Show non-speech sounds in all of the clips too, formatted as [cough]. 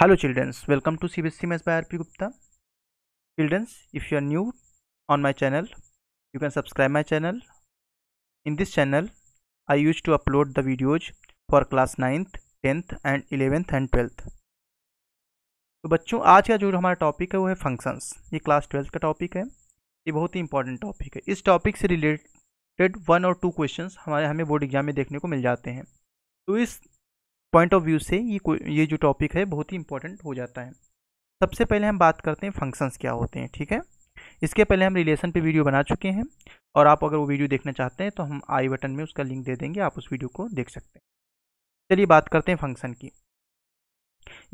hello childrens welcome to C CBSC maths by P Gupta childrens if you are new on my channel you can subscribe my channel in this channel I use to upload the videos for class ninth tenth and eleventh and twelfth तो बच्चों आज का जो हमारा topic है वो है functions ये क्लास ट्वेल्थ का टॉपिक है ये बहुत ही इंपॉर्टेंट टॉपिक है इस टॉपिक से रिलेटेड वन और टू क्वेश्चन हमारे हमें बोर्ड एग्जाम में देखने को मिल जाते हैं तो इस पॉइंट ऑफ व्यू से ये ये जो टॉपिक है बहुत ही इंपॉर्टेंट हो जाता है सबसे पहले हम बात करते हैं फंक्शंस क्या होते हैं ठीक है इसके पहले हम रिलेशन पे वीडियो बना चुके हैं और आप अगर वो वीडियो देखना चाहते हैं तो हम आई बटन में उसका लिंक दे देंगे आप उस वीडियो को देख सकते हैं चलिए बात करते हैं फंक्शन की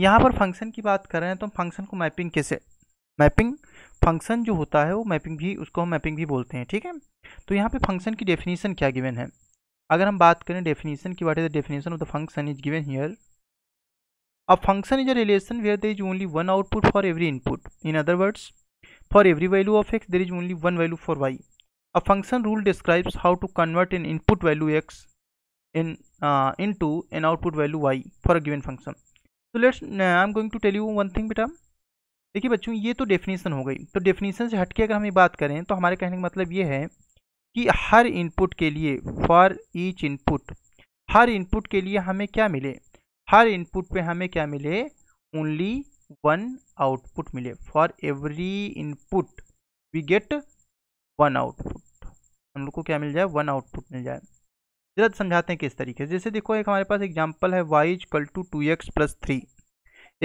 यहाँ पर फंक्शन की बात कर रहे हैं तो हम फंक्शन को मैपिंग कैसे मैपिंग फंक्शन जो होता है वो मैपिंग भी उसको हम मैपिंग भी बोलते हैं ठीक है तो यहाँ पे फंक्शन की डेफिनेशन क्या गिवन है अगर हम बात करें डेफिनेशन की what is the definition of the function is given here a function is a relation where there is only one output for every input in other words for every value of x there is only one value for y a function rule describes how to convert an input value x in into an output value y for a given function तो let's I am going to tell you one thing बेटा देखिए बच्चों ये तो definition हो गई तो definition से हटके अगर हम ये बात करें तो हमारे कहने का मतलब ये है कि हर इनपुट के लिए फॉर ईच इनपुट हर इनपुट के लिए हमें क्या मिले हर इनपुट पे हमें क्या मिले ओनली वन आउटपुट मिले for every input we get one output हम लोग को क्या मिल जाए वन आउटपुट मिल जाए जरा समझाते हैं किस तरीके से जैसे देखो एक हमारे पास एग्जाम्पल है y equal to two x plus three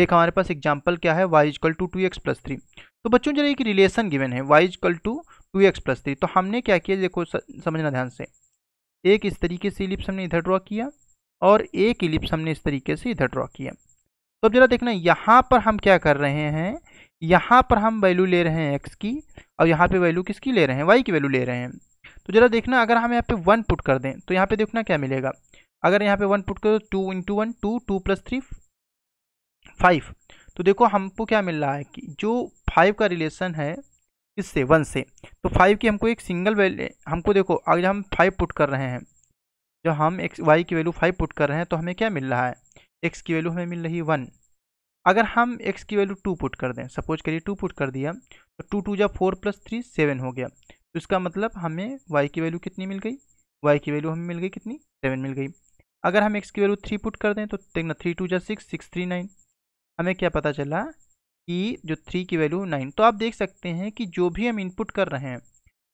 एक हमारे पास एग्जाम्पल क्या है y equal to two x plus three तो बच्चों जरा एक रिलेशन गिवन है y equal to two x plus three तो हमने क्या किया देखो समझना ध्यान से एक इस तरीके से इलिप्स हमने इधर ड्रॉ किया और एक इलिप्स हमने इस तरीके से इधर ड्रॉ किया तो अब जरा देखना यहाँ पर हम क्या कर रहे हैं यहाँ पर हम वैल्यू ले रहे हैं एक्स की और यहाँ पे वैल्यू किसकी ले रहे हैं वाई की वैल्यू ले रहे हैं तो जरा देखना अगर हम यहाँ पे वन पुट कर दें तो यहाँ पे देखना क्या मिलेगा अगर यहाँ पे वन पुट करो two into one two two plus three five तो देखो हमको क्या मिल रहा है कि जो फाइव का रिलेशन है इससे वन से तो फाइव की हमको एक सिंगल वैल्यू हमको देखो अगर हम फाइव पुट कर रहे हैं जब हम एक्स वाई की वैल्यू फाइव पुट कर रहे हैं तो हमें क्या मिल रहा है एक्स की वैल्यू हमें मिल रही है वन अगर हम एक्स की वैल्यू टू पुट कर दें सपोज करिए टू पुट कर दिया तो टू टू जा फोर प्लस थ्री सेवन हो गया तो इसका मतलब हमें वाई की वैल्यू कितनी मिल गई वाई की वैल्यू हमें मिल गई कितनी सेवन मिल गई अगर हम एक्स की वैल्यू थ्री पुट कर दें तो देखना थ्री टू जब सिक्स सिक्स थ्री नाइन हमें क्या पता चला कि जो थ्री की वैल्यू नाइन तो आप देख सकते हैं कि जो भी हम इनपुट कर रहे हैं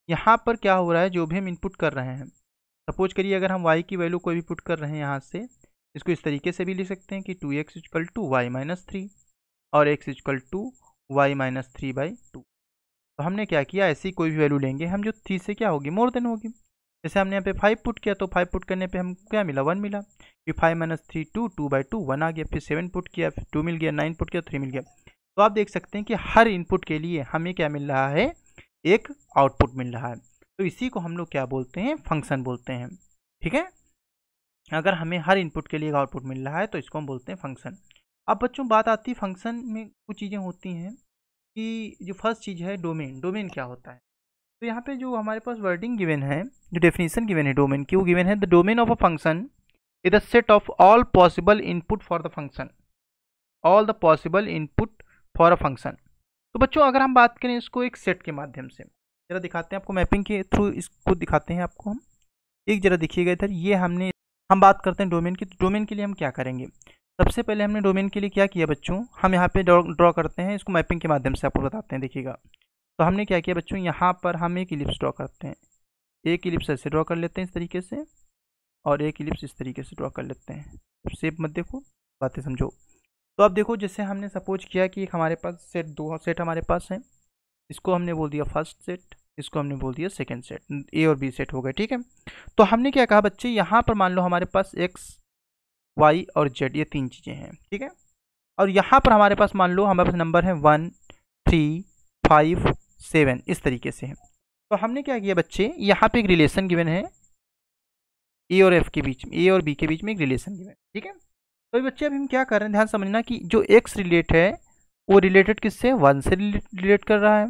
यहाँ पर क्या हो रहा है जो भी हम इनपुट कर रहे हैं सपोज करिए अगर हम वाई की वैल्यू कोई भी पुट कर रहे हैं यहाँ से इसको इस तरीके से भी लिख सकते हैं कि two x is equal to y minus three और x is equal to y minus three by two तो हमने क्या किया ऐसी कोई भी वैल्यू लेंगे हम जो थ्री से क्या होगी मोर देन होगी जैसे हमने यहाँ पे फाइव पुट किया तो फाइव पुट करने पे हमको क्या मिला वन मिला फिर five minus three two two by two one आ गया फिर सेवन पुट किया फिर टू मिल गया नाइन पुट किया थ्री मिल गया तो आप देख सकते हैं कि हर इनपुट के लिए हमें क्या मिल रहा है एक आउटपुट मिल रहा है तो इसी को हम लोग क्या बोलते हैं फंक्शन बोलते हैं ठीक है अगर हमें हर इनपुट के लिए एक आउटपुट मिल रहा है तो इसको हम बोलते हैं फंक्शन अब बच्चों बात आती है फंक्शन में कुछ चीज़ें होती हैं कि जो फर्स्ट चीज़ है डोमेन डोमेन क्या होता है तो यहाँ पे जो हमारे पास वर्डिंग गिवन है जो डेफिनेशन गिवन है डोमेन की वो गिवन है the domain of a function is a set of all possible input for the function all the possible input for a function तो बच्चों अगर हम बात करें इसको एक सेट के माध्यम से ज़रा दिखाते हैं आपको मैपिंग के थ्रू इसको दिखाते हैं आपको हम एक जरा देखिएगा इधर ये हमने हम बात करते हैं डोमेन की तो डोमेन के लिए हम क्या करेंगे सबसे पहले हमने डोमेन के लिए क्या किया बच्चों हम यहाँ पे ड्रॉ करते हैं इसको मैपिंग के माध्यम से आपको बताते हैं देखिएगा तो हमने क्या किया बच्चों यहाँ पर हम एक इलिप्स ड्रॉ करते हैं एक इलिप्स ऐसे ड्रॉ कर लेते हैं इस तरीके से और एक इलिप्स इस तरीके से ड्रॉ कर लेते हैं शेप मत देखो बातें समझो तो अब देखो जैसे हमने सपोज किया कि हमारे पास सेट दो सेट हमारे पास हैं इसको हमने बोल दिया फर्स्ट सेट इसको हमने बोल दिया सेकेंड सेट ए और बी सेट हो गए ठीक है तो हमने क्या कहा बच्चे यहाँ पर मान लो हमारे पास एक्स वाई और जेड ये तीन चीज़ें हैं ठीक है और यहाँ पर हमारे पास मान लो हमारे पास नंबर है वन थ्री फाइव सेवन इस तरीके से है तो हमने क्या किया बच्चे यहाँ पे एक रिलेशन गिवन है ए और एफ के बीच में ए और बी के बीच में एक रिलेशन गिवन ठीक है तो बच्चे अभी हम क्या कर रहे हैं ध्यान समझना कि जो एक्स रिलेट है वो रिलेटेड किससे वन से रिलेट कर रहा है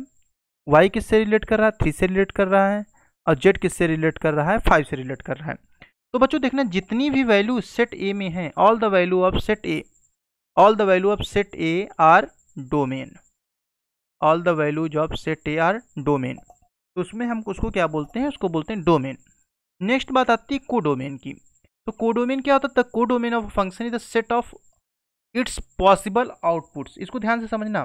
वाई किससे रिलेट कर रहा है थ्री से रिलेट कर रहा है और जेड किससे रिलेट कर रहा है फाइव से रिलेट कर रहा है तो बच्चों देखना जितनी भी वैल्यू सेट ए में है all the value of set A all the value of set A are domain all the values of set A are domain तो उसमें हम उसको क्या बोलते हैं उसको बोलते हैं डोमेन नेक्स्ट बात आती है को डोमेन की तो कोडोमेन क्या होता है the codomain of function is the set of its possible outputs इसको ध्यान से समझना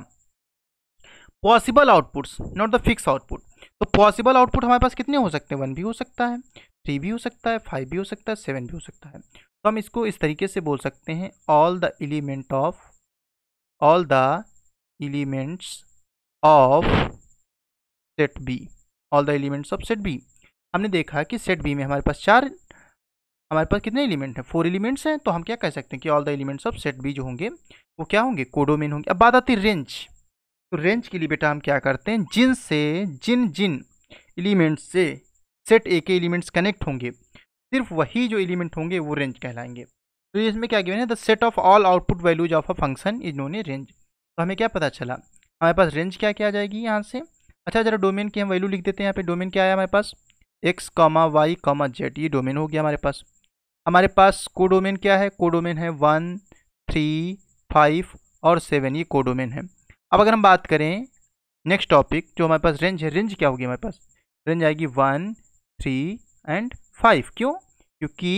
possible outputs not the fix output तो पॉसिबल आउटपुट हमारे पास कितने हो सकते हैं वन भी हो सकता है थ्री भी हो सकता है फाइव भी हो सकता है सेवन भी हो सकता है तो हम इसको इस तरीके से बोल सकते हैं all the element of all the elements of set B all the elements of set B हमने देखा कि सेट बी में हमारे पास चार हमारे पास कितने एलिमेंट हैं फोर एलिमेंट्स हैं तो हम क्या कह सकते हैं कि all the elements of set B जो होंगे वो क्या होंगे कोडोमेन होंगे अब बात आती है रेंज तो रेंज के लिए बेटा हम क्या करते हैं जिन से जिन जिन एलिमेंट्स से सेट ए के एलिमेंट्स कनेक्ट होंगे सिर्फ वही जो एलिमेंट होंगे वो रेंज कहलाएंगे तो इसमें क्या गिवन है the set of all output values of a function is known a range तो हमें क्या पता चला हमारे पास रेंज क्या क्या आ जाएगी यहाँ से अच्छा जरा डोमेन की हम वैल्यू लिख देते हैं यहाँ पे डोमेन क्या आया हमारे पास x comma y comma z ये डोमेन हो गया हमारे पास हमारे पास कोडोमेन क्या है कोडोमेन है वन थ्री फाइव और सेवन ये कोडोमेन है अब अगर हम बात करें नेक्स्ट टॉपिक जो हमारे पास रेंज है रेंज क्या होगी हमारे पास रेंज आएगी वन थ्री एंड फाइव क्यों क्योंकि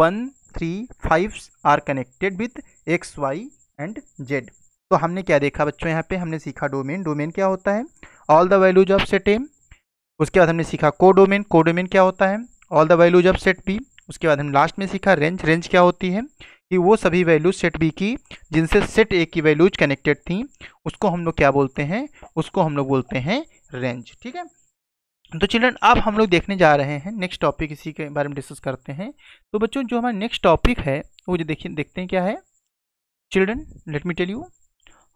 one three five are connected with x y and z तो हमने क्या देखा बच्चों यहाँ पे हमने सीखा डोमेन डोमेन क्या होता है all the values of set M उसके बाद हमने सीखा कोडोमेन कोडोमेन क्या होता है all the values of set P उसके बाद हम लास्ट में सीखा रेंज रेंज क्या होती है कि वो सभी वैल्यूज सेट बी की जिनसे सेट ए की वैल्यूज कनेक्टेड थी उसको हम लोग क्या बोलते हैं उसको हम लोग बोलते हैं रेंज ठीक है तो चिल्ड्रन अब हम लोग देखने जा रहे हैं नेक्स्ट टॉपिक इसी के बारे में डिस्कस करते हैं तो बच्चों जो हमारा नेक्स्ट टॉपिक है वो जो देखिए देखते हैं क्या है children let me tell you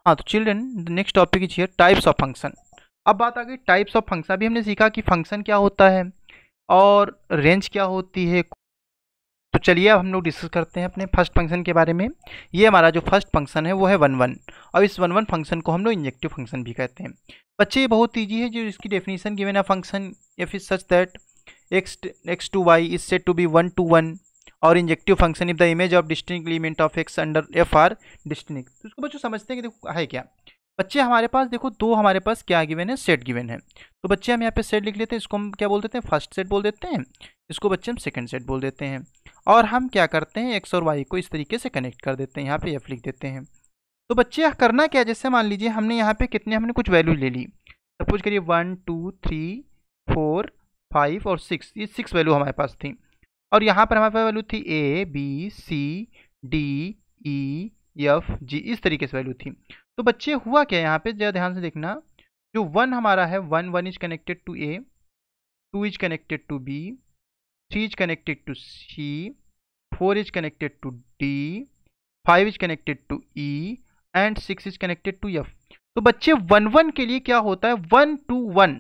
हाँ तो children next topic is here types of function अब बात आ गई टाइप्स ऑफ फंक्शन अभी हमने सीखा कि फंक्शन क्या होता है और रेंज क्या होती है तो चलिए अब हम लोग डिस्कस करते हैं अपने फर्स्ट फंक्शन के बारे में ये हमारा जो फर्स्ट फंक्शन है वो है वन वन और इस वन वन फंक्शन को हम लोग इंजेक्टिव फंक्शन भी कहते हैं बच्चे ये बहुत ईजी है जो इसकी डेफिनेशन गिवेन है फंक्शन या is such that x x to y is said to be one to one और injective function if the image of distinct element of x under f are distinct तो इसको बच्चों समझते हैं कि देखो है क्या बच्चे हमारे पास देखो दो हमारे पास क्या गिवन है सेट गिवन है तो बच्चे हम यहाँ पे सेट लिख लेते हैं इसको हम क्या बोल देते हैं फर्स्ट सेट बोल देते हैं इसको बच्चे हम सेकंड सेट बोल देते हैं और हम क्या करते हैं एक्स और वाई को इस तरीके से कनेक्ट कर देते हैं यहाँ पे एफ लिख देते हैं तो बच्चे करना क्या जैसे मान लीजिए हमने यहाँ पे कितने हमने कुछ वैल्यू ले ली सपोज करिए one two three four five और सिक्स ये सिक्स वैल्यू हमारे पास थी और यहाँ पर हमारे पास वैल्यू थी A B C D E F G इस तरीके से वैल्यू थी तो बच्चे हुआ क्या यहाँ पे जरा ध्यान से देखना जो वन हमारा है one one is connected to A two is connected to B three is connected to C four is connected to D five is connected to E and six is connected to F तो बच्चे one one के लिए क्या होता है one to one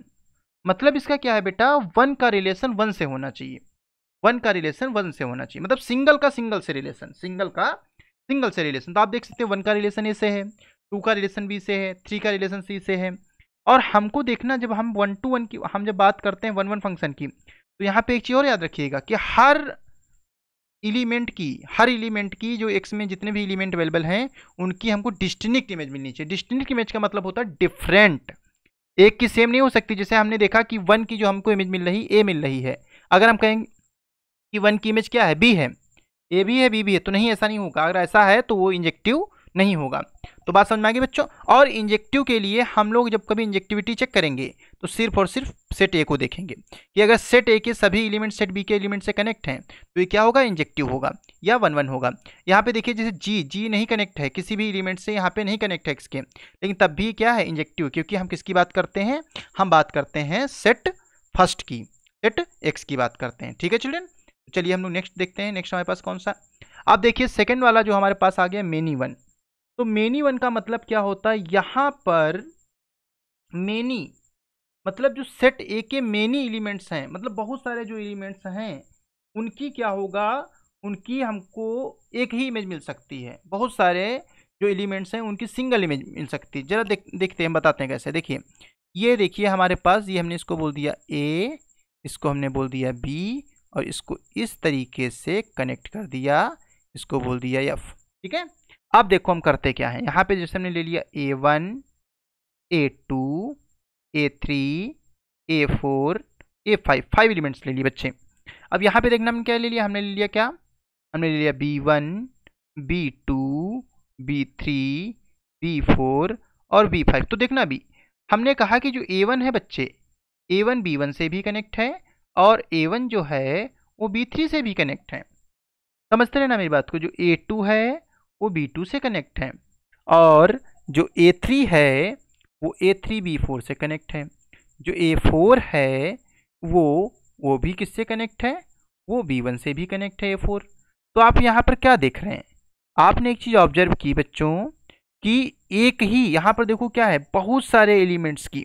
मतलब इसका क्या है बेटा वन का रिलेशन वन से होना चाहिए वन का रिलेशन वन से होना चाहिए मतलब सिंगल का सिंगल से रिलेशन सिंगल का सिंगल से रिलेशन तो आप देख सकते हैं वन का रिलेशन ऐसे है टू का रिलेशन बी से है थ्री का रिलेशन सी से है और हमको देखना जब हम वन टू वन की हम जब बात करते हैं वन वन फंक्शन की तो यहाँ पे एक चीज़ और याद रखिएगा कि हर एलिमेंट की हर एलिमेंट की जो एक्स में जितने भी एलिमेंट अवेलेबल हैं उनकी हमको डिस्टिनिक्ट इमेज मिलनी चाहिए डिस्टिनिक्ट इमेज का मतलब होता है डिफरेंट एक की सेम नहीं हो सकती जैसे हमने देखा कि वन की जो हमको इमेज मिल रही ए मिल रही है अगर हम कहेंगे कि वन की इमेज क्या है बी है ए भी है बी भी है तो नहीं ऐसा नहीं होगा अगर ऐसा है तो वो इंजेक्टिव नहीं होगा तो बात समझ में आ गई बच्चों और इंजेक्टिव के लिए हम लोग जब कभी इंजेक्टिविटी चेक करेंगे तो सिर्फ और सिर्फ सेट ए को देखेंगे कि अगर सेट ए के सभी एलिमेंट सेट बी के एलिमेंट से कनेक्ट हैं तो ये क्या होगा इंजेक्टिव होगा या वन वन होगा यहाँ पे देखिए जैसे जी जी नहीं कनेक्ट है किसी भी एलिमेंट से यहाँ पे नहीं कनेक्ट है इसके लेकिन तब भी क्या है इंजेक्टिव क्योंकि हम किसकी बात करते हैं हम बात करते हैं सेट फर्स्ट की सेट एक्स की बात करते हैं ठीक है चिल्ड्रेन चलिए हम लोग नेक्स्ट देखते हैं नेक्स्ट हमारे पास कौन सा अब देखिए सेकेंड वाला जो हमारे पास आ गया मेनी वन तो मेनी वन का मतलब क्या होता है यहाँ पर मेनी मतलब जो सेट ए के मेनी एलिमेंट्स हैं मतलब बहुत सारे जो एलिमेंट्स हैं उनकी क्या होगा उनकी हमको एक ही इमेज मिल सकती है बहुत सारे जो एलिमेंट्स हैं उनकी सिंगल इमेज मिल सकती है जरा देख देखते हैं बताते हैं कैसे देखिए ये देखिए हमारे पास ये हमने इसको बोल दिया ए इसको हमने बोल दिया बी और इसको इस तरीके से कनेक्ट कर दिया इसको बोल दिया एफ ठीक है अब देखो हम करते क्या है यहाँ पे जैसे हमने ले लिया A one A two A three A four A five five elements ले लिए बच्चे अब यहाँ पे देखना हमने क्या ले लिया हमने ले लिया क्या हमने ले लिया B one B two B three B four और बी फाइव तो देखना अभी हमने कहा कि जो ए वन है बच्चे ए वन बी वन से भी कनेक्ट है और ए वन जो है वो बी थ्री से भी कनेक्ट है समझते रहे ना मेरी बात को जो ए टू है वो बी टू से कनेक्ट है और जो ए थ्री है वो ए थ्री बी फोर से कनेक्ट है जो ए फोर है वो वो भी किससे कनेक्ट है वो बी वन से भी कनेक्ट है ए फोर तो आप यहाँ पर क्या देख रहे हैं आपने एक चीज़ ऑब्जर्व की बच्चों कि एक ही यहाँ पर देखो क्या है बहुत सारे एलिमेंट्स की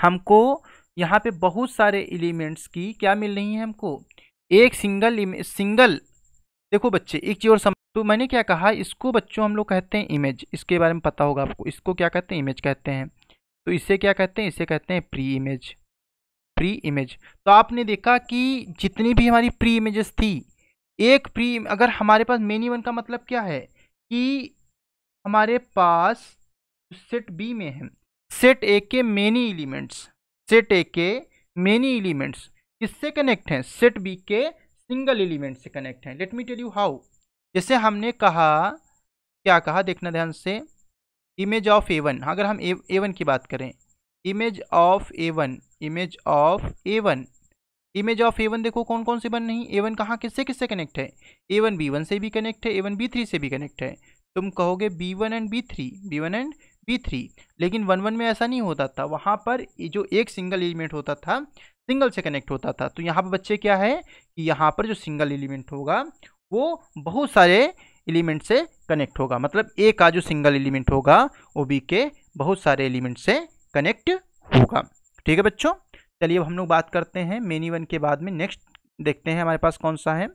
हमको यहाँ पे बहुत सारे एलिमेंट्स की क्या मिल रही है हमको एक सिंगल सिंगल देखो बच्चे एक चीज़ और सम तो मैंने क्या कहा इसको बच्चों हम लोग कहते हैं इमेज इसके बारे में पता होगा आपको इसको क्या कहते हैं इमेज कहते हैं तो इसे क्या कहते हैं इसे कहते हैं प्री इमेज प्री इमेज तो आपने देखा कि जितनी भी हमारी प्री इमेजेस थी एक प्री अगर हमारे पास मेनी वन का मतलब क्या है कि हमारे पास सेट बी में है सेट ए के मेनी एलिमेंट्स सेट ए के मेनी एलिमेंट्स किससे कनेक्ट हैं सेट बी के सिंगल एलिमेंट से कनेक्ट हैं let me tell you how जैसे हमने कहा क्या कहा देखना ध्यान से इमेज ऑफ ए वन अगर हम ए वन की बात करें image of A one image of A one image of A one देखो कौन कौन से वन नहीं ए वन कहाँ किससे किससे कनेक्ट है ए वन बी वन से भी कनेक्ट है ए वन बी थ्री से भी कनेक्ट है तुम कहोगे B one and B three B one and B three लेकिन वन वन में ऐसा नहीं होता था वहाँ पर जो एक सिंगल एलिमेंट होता था सिंगल से कनेक्ट होता था तो यहाँ पर बच्चे क्या है कि यहाँ पर जो सिंगल एलिमेंट होगा वो बहुत सारे एलिमेंट से कनेक्ट होगा मतलब ए का जो सिंगल एलिमेंट होगा वो बी के बहुत सारे एलिमेंट से कनेक्ट होगा ठीक है बच्चों चलिए अब हम लोग बात करते हैं मेनी वन के बाद में नेक्स्ट देखते हैं हमारे पास कौन सा है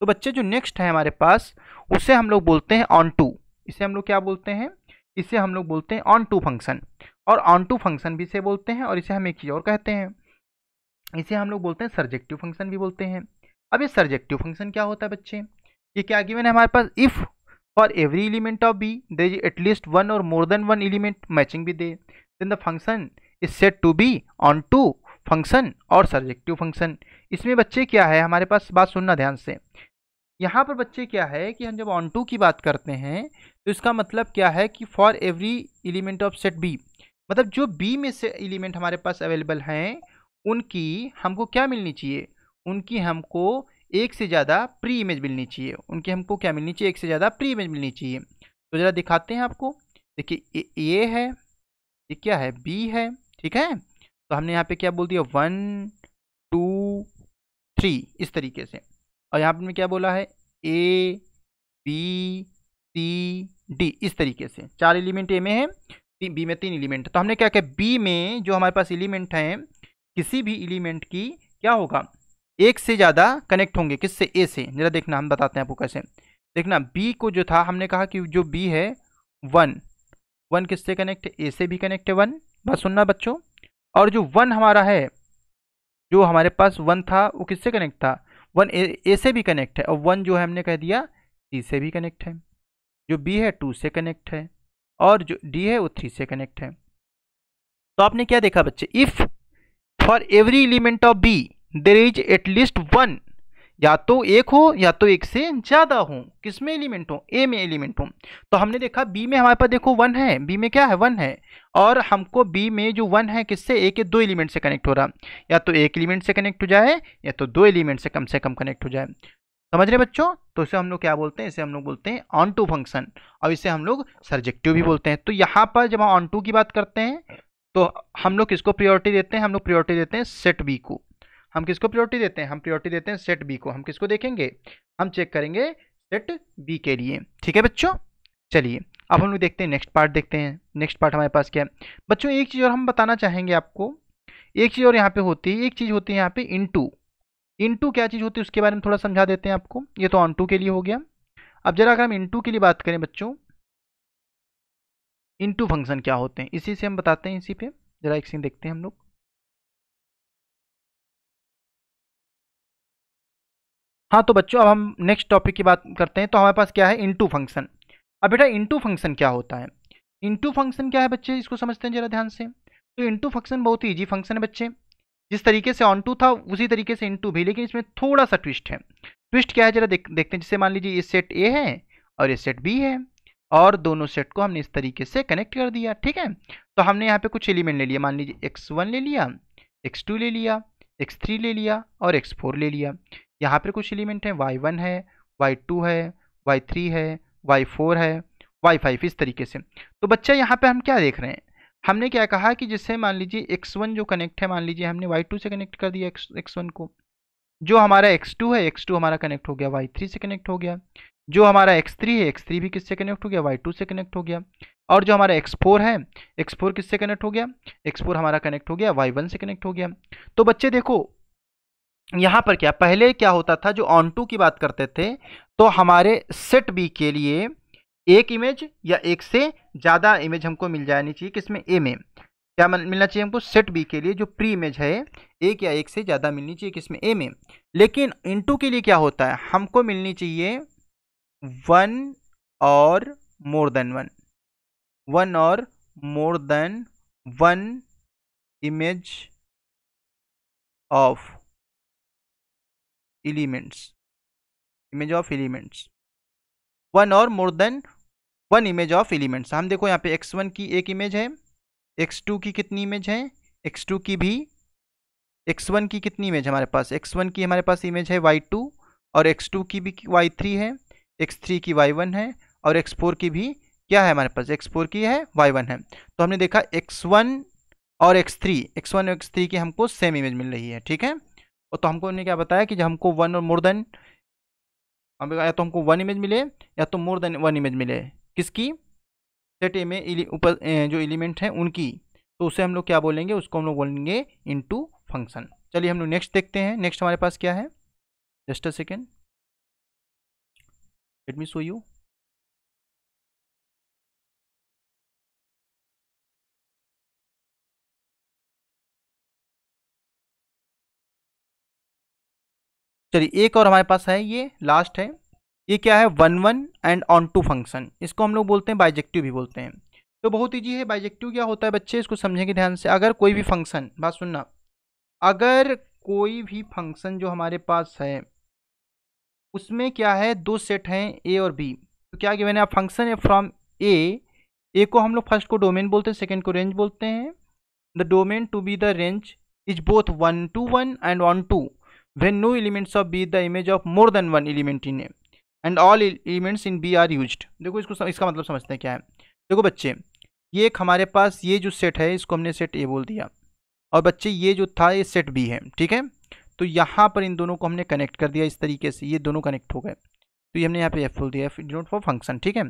तो बच्चे जो नेक्स्ट है हमारे पास उसे हम लोग बोलते हैं ऑन टू इसे हम लोग क्या बोलते हैं इसे हम लोग बोलते हैं ऑन टू फंक्शन और ऑन टू फंक्शन भी इसे बोलते हैं और इसे हम एक चीज़ और कहते हैं इसे हम लोग बोलते हैं सर्जेक्टिव फंक्शन भी बोलते हैं अब ये सर्जेक्टिव फंक्शन क्या होता है बच्चे ये क्या गिवन है हमारे पास if for every element of B there is at least one और more than one element matching भी they then the function is said to be onto function और सर्जेक्टिव फंक्शन इसमें बच्चे क्या है हमारे पास बात सुनना ध्यान से यहाँ पर बच्चे क्या है कि हम जब ऑन टू की बात करते हैं तो इसका मतलब क्या है कि for every element of set B मतलब जो बी में से एलिमेंट हमारे पास अवेलेबल हैं उनकी हमको क्या मिलनी चाहिए उनकी हमको एक से ज़्यादा प्री इमेज मिलनी चाहिए उनकी हमको क्या मिलनी चाहिए एक से ज़्यादा प्री इमेज मिलनी चाहिए तो ज़रा दिखाते हैं आपको देखिए ए है ये क्या है बी है ठीक है तो हमने यहाँ पे क्या बोल दिया वन टू थ्री इस तरीके से और यहाँ पर क्या बोला है ए बी सी डी इस तरीके से चार एलिमेंट ए में है बी में तीन एलिमेंट तो हमने क्या किया बी में जो हमारे पास एलिमेंट हैं किसी भी एलिमेंट की क्या होगा एक से ज़्यादा कनेक्ट होंगे किससे ए से ज़रा देखना हम बताते हैं आपको कैसे देखना बी को जो था हमने कहा कि जो बी है वन वन किससे कनेक्ट है ए से भी कनेक्ट है वन बस सुनना बच्चों और जो वन हमारा है जो हमारे पास वन था वो किससे कनेक्ट था वन ए, ए से भी कनेक्ट है और वन जो है हमने कह दिया सी से भी कनेक्ट है जो बी है टू से कनेक्ट है और जो डी है वो थ्री से कनेक्ट है तो आपने क्या देखा बच्चे if for every element of B there is at least one या तो एक हो या तो एक से ज़्यादा हो किस में एलिमेंट हो ए में एलिमेंट हो तो हमने देखा बी में हमारे पास देखो वन है बी में क्या है वन है और हमको बी में जो वन है किससे ए के दो एलिमेंट से कनेक्ट हो रहा या तो एक एलिमेंट से कनेक्ट हो जाए या तो दो एलिमेंट से कम से कम कनेक्ट हो जाए समझ रहे बच्चों तो इसे हम लोग क्या बोलते हैं इसे हम लोग बोलते हैं ऑन टू फंक्शन और इसे हम लोग सर्जेक्टिव भी बोलते हैं तो यहाँ पर जब हम ऑन टू की बात करते हैं तो हम लोग किसको प्रियोरिटी देते हैं हम लोग प्रियोरिटी देते हैं सेट बी को हम किसको प्रियोरिटी देते हैं हम प्रियोरिटी देते हैं सेट बी को हम किसको देखेंगे हम चेक करेंगे सेट बी के लिए ठीक है बच्चों चलिए अब हम लोग देखते हैं नेक्स्ट पार्ट देखते हैं नेक्स्ट पार्ट हमारे पास क्या है बच्चों एक चीज़ और हम बताना चाहेंगे आपको एक चीज़ और यहाँ पे होती है एक चीज़ होती है यहाँ पे इनटू इनटू क्या चीज़ होती है उसके बारे में थोड़ा समझा देते हैं आपको ये तो ऑन टू के लिए हो गया अब जरा अगर हम इनटू के लिए बात करें बच्चों इनटू फंक्शन क्या होते हैं इसी से हम बताते हैं इसी पे जरा एक सीन देखते हैं हम लोग हाँ तो बच्चों अब हम नेक्स्ट टॉपिक की बात करते हैं तो हमारे पास क्या है इंटू फंक्शन अब बेटा इंटू फंक्शन क्या होता है इंटू फंक्शन क्या है बच्चे इसको समझते हैं जरा ध्यान से तो इंटू फंक्शन बहुत ही ईजी फंक्शन है बच्चे जिस तरीके से ऑन टू था उसी तरीके से टू भी लेकिन इसमें थोड़ा सा ट्विस्ट है ट्विस्ट क्या है जरा देख, देखते हैं जिससे मान लीजिए ये सेट ए है और ये सेट बी है और दोनों सेट को हमने इस तरीके से कनेक्ट कर दिया ठीक है तो हमने यहाँ पे कुछ एलिमेंट ले लिया मान लीजिए एक्स वन ले लिया एक्स टू ले लिया एक्स थ्री ले लिया और एक्स फोर ले लिया यहाँ पर कुछ एलिमेंट हैं वाई वन है वाई टू है वाई थ्री है वाई फोर है वाई फाइव इस तरीके से तो बच्चा यहाँ पे हम क्या देख रहे हैं हमने क्या कहा कि जिससे मान लीजिए एक्स वन जो कनेक्ट है मान लीजिए हमने वाई टू से कनेक्ट कर दिया एक्स एक्स वन को जो हमारा एक्स टू है एक्स टू हमारा कनेक्ट हो गया वाई थ्री से कनेक्ट हो गया जो हमारा एक्स थ्री है एक्स थ्री भी किससे कनेक्ट हो गया वाई टू से कनेक्ट हो गया और जो हमारा एक्स फोर है एक्स फोर किससे कनेक्ट हो गया एक्स फोर हमारा कनेक्ट हो गया वाई वन से कनेक्ट हो गया तो बच्चे देखो यहाँ पर क्या पहले क्या होता था जो ऑन टू की बात करते थे तो हमारे सेट बी के लिए एक इमेज या एक से ज़्यादा इमेज हमको मिल जानी चाहिए किसमें ए में क्या मिलना चाहिए हमको सेट बी के लिए जो प्री इमेज है एक या एक से ज़्यादा मिलनी चाहिए किसमें ए में लेकिन इन टू के लिए क्या होता है हमको मिलनी चाहिए वन और मोर देन वन वन और more than one image of elements image of elements one or more than one image of elements हम देखो यहाँ पे एक्स वन की एक इमेज है एक्स टू की कितनी इमेज है एक्स टू की भी एक्स वन की कितनी इमेज हमारे पास एक्स वन की हमारे पास इमेज है वाई टू और एक्स टू की भी वाई थ्री है एक्स थ्री की वाई वन है और एक्स फोर की भी क्या है हमारे पास एक्स फोर की है वाई वन है तो हमने देखा एक्स वन और एक्स थ्री एक्स वन और एक्स थ्री की हमको सेम इमेज मिल रही है ठीक है और तो हमको उन्होंने क्या बताया कि हमको वन और मोर देन हम या तो हमको वन इमेज मिले या तो मोर देन वन इमेज मिले किसकी सेट ए में ऊपर जो एलिमेंट हैं उनकी तो उसे हम लोग क्या बोलेंगे उसको हम लोग बोलेंगे टू फंक्शन चलिए हम लोग नेक्स्ट देखते हैं नेक्स्ट हमारे पास क्या है just a second let me show you चलिए एक और हमारे पास है ये लास्ट है ये क्या है one one and onto function इसको हम लोग बोलते हैं बाइजेक्टिव भी बोलते हैं तो बहुत ईजी है बाइजेक्टिव क्या होता है बच्चे इसको समझेंगे ध्यान से अगर कोई भी फंक्शन बात सुनना अगर कोई भी फंक्शन जो हमारे पास है उसमें क्या है दो सेट हैं ए और बी तो क्या मैंने आप फंक्शन है फ्रॉम ए ए को हम लोग फर्स्ट को डोमेन बोलते हैं सेकेंड को रेंज बोलते हैं the domain to be the range is both one to one and one to when no elements of b the image of more than one element in a and all elements in B are use देखो इसको इसका मतलब समझते हैं क्या है देखो बच्चे ये एक हमारे पास ये जो सेट है इसको हमने सेट ए बोल दिया और बच्चे ये जो था ये सेट बी है ठीक है तो यहाँ पर इन दोनों को हमने कनेक्ट कर दिया इस तरीके से ये दोनों कनेक्ट हो गए तो ये हमने यहाँ पे एफ बोल दिया एफ नोट फॉर फंक्शन ठीक है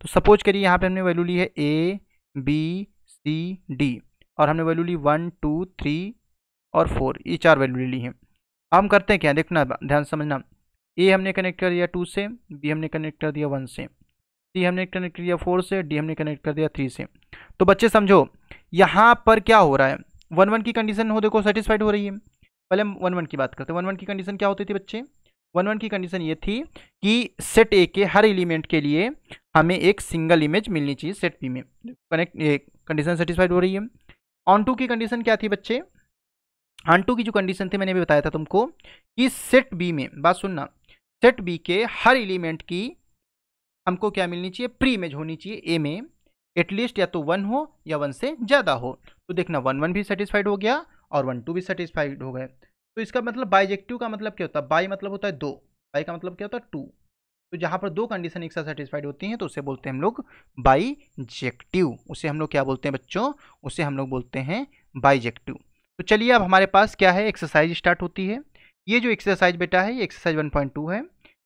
तो सपोज करिए यहाँ पे हमने वैल्यू ली है ए बी सी डी और हमने वैल्यू ली वन टू थ्री और फोर ये चार वैल्यू ली हैं हम करते हैं क्या देखना ध्यान समझना ए हमने कनेक्ट कर दिया टू से बी हमने कनेक्ट कर दिया वन से सी हमने कनेक्ट कर दिया फोर से डी हमने कनेक्ट कर दिया थ्री से तो बच्चे समझो यहाँ पर क्या हो रहा है वन वन की कंडीशन हो देखो सेटिस्फाइड हो रही है पहले हम वन वन की बात करते हैं वन वन की कंडीशन क्या होती थी बच्चे वन वन की कंडीशन ये थी कि सेट ए के हर एलिमेंट के लिए हमें एक सिंगल इमेज मिलनी चाहिए सेट बी में कनेक्ट कंडीशन सेटिस्फाइड हो रही है ऑन टू की कंडीशन क्या थी बच्चे हंटू की जो कंडीशन थी मैंने भी बताया था तुमको कि सेट बी में बात सुनना सेट बी के हर एलिमेंट की हमको क्या मिलनी चाहिए प्री इमेज होनी चाहिए ए में एटलीस्ट या तो वन हो या वन से ज़्यादा हो तो देखना वन वन भी सेटिस्फाइड हो गया और वन टू भी सेटिस्फाइड हो गए तो इसका मतलब बाइजेक्टिव का मतलब क्या होता है बाई मतलब होता है दो बाई का मतलब क्या होता है टू तो जहाँ पर दो कंडीशन एक साथ सेटिस्फाइड होती हैं तो उसे बोलते हैं हम लोग बाईजेक्टिव उसे हम लोग क्या बोलते हैं बच्चों उसे हम लोग बोलते हैं बाइजेक्टिव तो चलिए अब हमारे पास क्या है एक्सरसाइज स्टार्ट होती है ये जो एक्सरसाइज बेटा है ये एक्सरसाइज 1.2 है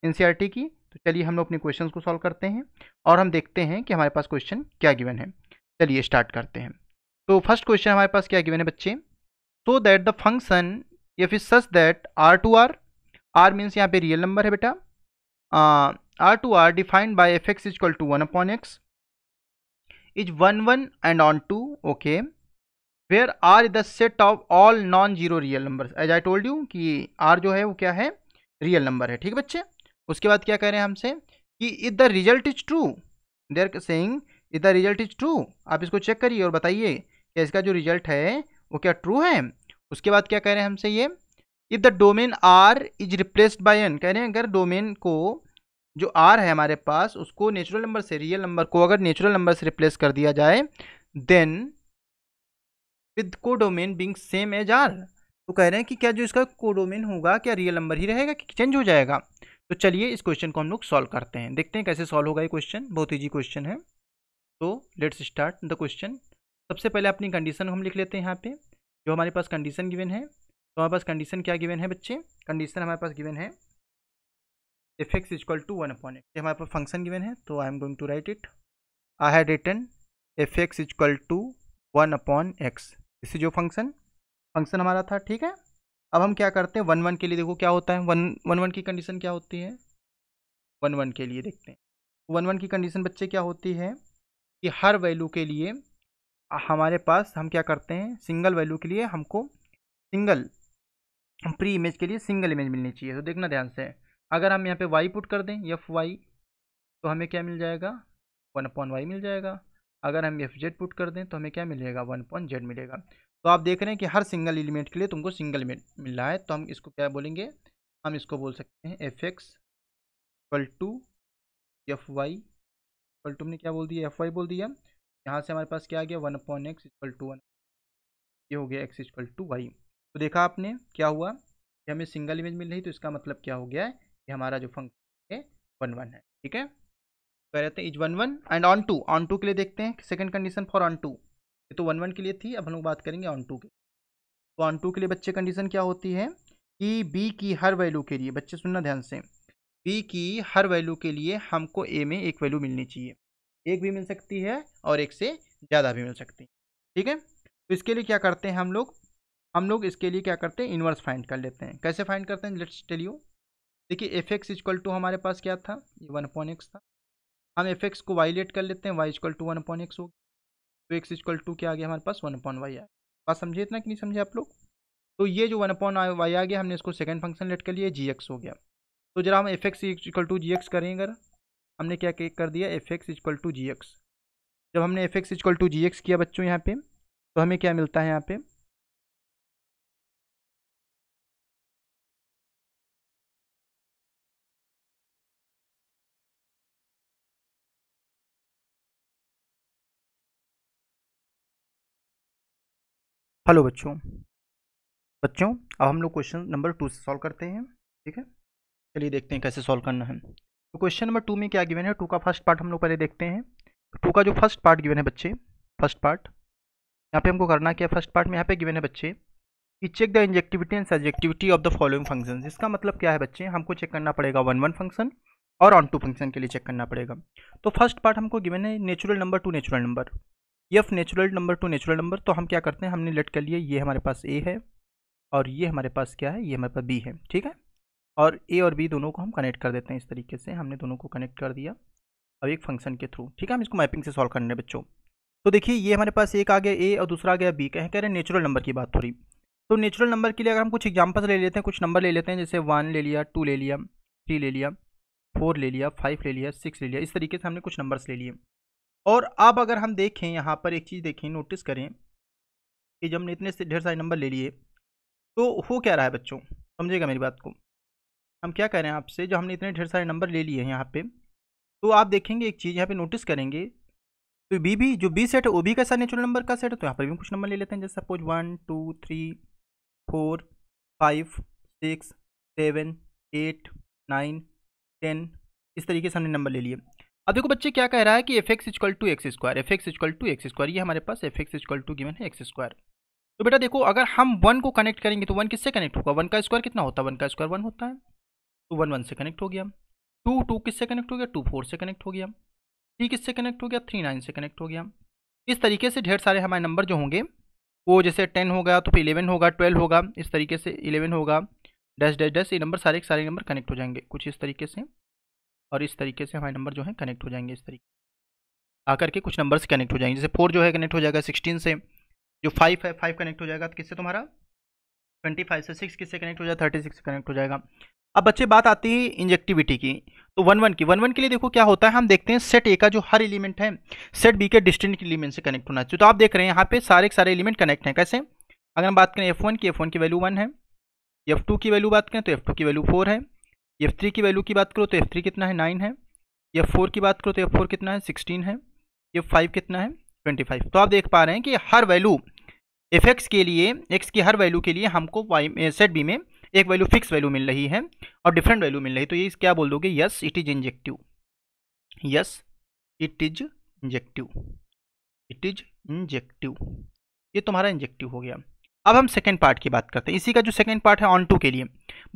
एनसीईआरटी e की तो चलिए हम लोग अपने क्वेश्चंस को सॉल्व करते हैं और हम देखते हैं कि हमारे पास क्वेश्चन क्या गिवन है चलिए स्टार्ट करते हैं तो फर्स्ट क्वेश्चन हमारे पास क्या गिवन है बच्चे so that the function if is such that R to R R means यहाँ पे रियल नंबर है बेटा R to R defined by f x is equal to one upon x is one one and onto okay where R the set of all non zero real number as I told you कि R जो है वो क्या है real number है ठीक है बच्चे उसके बाद क्या कह रहे हैं हमसे कि if the result is true there saying if the result is true आप इसको चेक करिए और बताइए कि इसका जो रिजल्ट है वो क्या ट्रू है उसके बाद क्या कह रहे हैं हमसे ये if the domain R is replaced by N कह रहे हैं अगर डोमेन को जो आर है हमारे पास उसको नेचुरल नंबर से रियल नंबर को अगर नेचुरल नंबर से रिप्लेस कर दिया जाए then with codomain being same as R तो कह रहे हैं कि क्या जो इसका कोडोमेन होगा क्या रियल नंबर ही रहेगा कि चेंज हो जाएगा तो चलिए इस क्वेश्चन को हम लोग सॉल्व करते हैं देखते हैं कैसे सॉल्व होगा ये क्वेश्चन बहुत ईजी क्वेश्चन है तो लेट्स स्टार्ट द क्वेश्चन सबसे पहले अपनी कंडीशन हम लिख लेते हैं यहाँ पे जो हमारे पास कंडीशन गिवन है तो हमारे पास कंडीशन क्या गिवन है बच्चे कंडीशन हमारे पास गिवन है f x equal to one upon x हमारे पास फंक्शन गिवन है तो I am going to write it I had written f x equal to one upon x इससे जो फंक्शन फंक्शन हमारा था ठीक है अब हम क्या करते हैं वन वन के लिए देखो क्या होता है वन वन वन की कंडीशन क्या होती है वन वन के लिए देखते हैं वन वन की कंडीशन बच्चे क्या होती है कि हर वैल्यू के लिए हमारे पास हम क्या करते हैं सिंगल वैल्यू के लिए हमको सिंगल प्री इमेज के लिए सिंगल इमेज मिलनी चाहिए तो देखना ध्यान से अगर हम यहाँ पे वाई पुट कर दें एफ वाई तो हमें क्या मिल जाएगा वन अपॉन वाई मिल जाएगा अगर हम एफ जेड पुट कर दें तो हमें क्या मिलेगा वन पॉइंट जेड मिलेगा तो आप देख रहे हैं कि हर सिंगल एलिमेंट के लिए तुमको सिंगल मिल रहा है तो हम इसको क्या बोलेंगे हम इसको बोल सकते हैं f x equal to f y equal to हमने क्या बोल दिया एफ वाई बोल दिया यहाँ से हमारे पास क्या आ गया one upon x equal to one ये हो गया एक्स इक्वल टू वाई तो देखा आपने क्या हुआ कि हमें सिंगल इमेज मिल रही तो इसका मतलब क्या हो गया है कि हमारा जो फंक्शन है वन वन है ठीक है कह रहे थे is one one and onto onto के लिए देखते हैं second condition for onto ये तो वन वन के लिए थी अब हम लोग बात करेंगे ऑन टू के तो ऑन टू के लिए बच्चे कंडीशन क्या होती है कि बी की हर वैल्यू के लिए बच्चे सुनना ध्यान से बी की हर वैल्यू के लिए हमको ए में एक वैल्यू मिलनी चाहिए एक भी मिल सकती है और एक से ज़्यादा भी मिल सकती है ठीक है तो इसके लिए क्या करते हैं हम लोग हम लोग इसके लिए क्या करते हैं इन्वर्स फाइंड कर लेते हैं कैसे फाइंड करते हैं लेट्स टेल यू देखिए एफ एक्स इक्वल टू हमारे पास क्या था ये वन पॉइंट एक्स था हम एफ एक्स को वाई लेट कर लेते हैं y is equal to one upon x हो गया तो एक्स इजक्ल टू क्या आ गया हमारे पास वन अपॉन वाई आया बात समझे इतना कि नहीं समझे आप लोग तो ये जो वन अपॉन वाई आ गया हमने इसको सेकेंड फंक्शन लेट कर लिया जी एक्स हो गया तो जरा हम f x equal to g x करेंगे अगर हमने क्या कर दिया f x equal to g x जब हमने f x equal to g x किया बच्चों यहाँ पे तो हमें क्या मिलता है यहाँ पे हेलो बच्चों बच्चों अब हम लोग क्वेश्चन नंबर टू से सॉल्व करते हैं ठीक है चलिए देखते हैं कैसे सॉल्व करना है तो क्वेश्चन नंबर टू में क्या गिवन है टू का फर्स्ट पार्ट हम लोग पहले देखते हैं टू का जो फर्स्ट पार्ट गिवन है बच्चे फर्स्ट पार्ट यहाँ पे हमको करना क्या फर्स्ट पार्ट में यहाँ पे गिवन है बच्चे कि check the injectivity and subjectivity of the following function इसका मतलब क्या है बच्चे हमको चेक करना पड़ेगा वन वन फंक्शन और ऑन टू फंक्शन के लिए चेक करना पड़ेगा तो फर्स्ट पार्ट हमको गिवन है natural number to natural number f natural number to natural number तो हम क्या करते हैं हमने लेट कर लिया ये हमारे पास ए है और ये हमारे पास क्या है ये हमारे पास बी है ठीक है और ए और बी दोनों को हम कनेक्ट कर देते हैं इस तरीके से हमने दोनों को कनेक्ट कर दिया अब एक फंक्शन के थ्रू ठीक है हम इसको मैपिंग से सॉल्व करने बच्चों तो देखिए ये हमारे पास एक आ गया ए और दूसरा आ गया बी कहें कह रहे हैं नेचुरल नंबर की बात हो रही तो नेचुरल नंबर के लिए अगर हम कुछ एग्जाम्पल्स ले लेते हैं कुछ नंबर ले लेते हैं जैसे वन ले लिया टू ले लिया थ्री ले लिया फोर ले लिया फाइव ले लिया सिक्स ले लिया इस तरीके से हमने कुछ नंबर्स ले लिए और अब अगर हम देखें यहाँ पर एक चीज़ देखें नोटिस करें कि जब हमने इतने से ढेर सारे नंबर ले लिए तो हो क्या रहा है बच्चों समझेगा मेरी बात को हम क्या कह रहे हैं आपसे जो हमने इतने ढेर सारे नंबर ले लिए हैं यहाँ पे तो आप देखेंगे एक चीज़ यहाँ पे नोटिस करेंगे तो बी भी जो बी सेट है वो भी कैसा नेचुरल नंबर का सेट है तो यहाँ पर भी कुछ नंबर ले लेते हैं जैसे suppose one two three four five six seven eight nine ten इस तरीके से हमने नंबर ले लिए अब देखो बच्चे क्या कह रहा है कि f x equal to x square f x equal to x square ये हमारे पास f x equal to given है एक्स स्क्वायर तो बेटा देखो अगर हम वन को कनेक्ट करेंगे तो वन किससे कनेक्ट होगा वन का स्क्वायर कितना होता है वन का स्क्वायर वन होता है तो वन वन से कनेक्ट हो गया टू टू किससे कनेक्ट हो गया टू फोर से कनेक्ट हो गया थ्री किससे कनेक्ट हो गया थ्री नाइन से कनेक्ट हो गया इस तरीके से ढेर सारे हमारे नंबर जो होंगे वो जैसे टेन होगा तो फिर इलेवन होगा ट्वेल्व होगा इस तरीके से इलेवन होगा डैश डैश डैश ये नंबर सारे सारे नंबर कनेक्ट हो जाएंगे कुछ इस तरीके से और इस तरीके से हमारे नंबर जो है कनेक्ट हो जाएंगे इस तरीके आकर के कुछ नंबर से कनेक्ट हो जाएंगे जैसे फोर जो है कनेक्ट हो जाएगा सिक्सटीन से जो फाइव है फाइव कनेक्ट हो जाएगा तो किससे तुम्हारा ट्वेंटी फाइव से सिक्स किससे कनेक्ट हो जाएगा थर्टी सिक्स से कनेक्ट हो जाएगा अब बच्चे बात आती है इंजेक्टिविटी की तो वन वन की वन वन के लिए देखो क्या होता है हम देखते हैं सेट ए का जो हर एलिमेंट है सेट बी के डिस्टेंट एलिमेंट से कनेक्ट होना चाहिए तो आप देख रहे हैं यहाँ पे सारे सारे एलिमेंट कनेक्ट हैं कैसे अगर हम बात करें एफ वन की एफ वन की वैल्यू वन है एफ टू की वैल्यू बात करें तो एफ टू की वैल्यू फोर है एफ थ्री की वैल्यू की बात करो तो एफ थ्री कितना है नाइन है एफ फोर की बात करो तो एफ फोर कितना है सिक्सटीन है एफ फाइव कितना है ट्वेंटी फाइव तो आप देख पा रहे हैं कि हर वैल्यू एफ एक्स के लिए एक्स की हर वैल्यू के लिए हमको वाई सेट बी में एक वैल्यू फिक्स वैल्यू मिल रही है और डिफरेंट वैल्यू मिल रही है तो ये क्या बोल दोगे yes it is injective yes it is injective it is injective ये तुम्हारा इंजेक्टिव हो गया अब हम सेकेंड पार्ट की बात करते हैं इसी का जो सेकेंड पार्ट है ऑन टू के लिए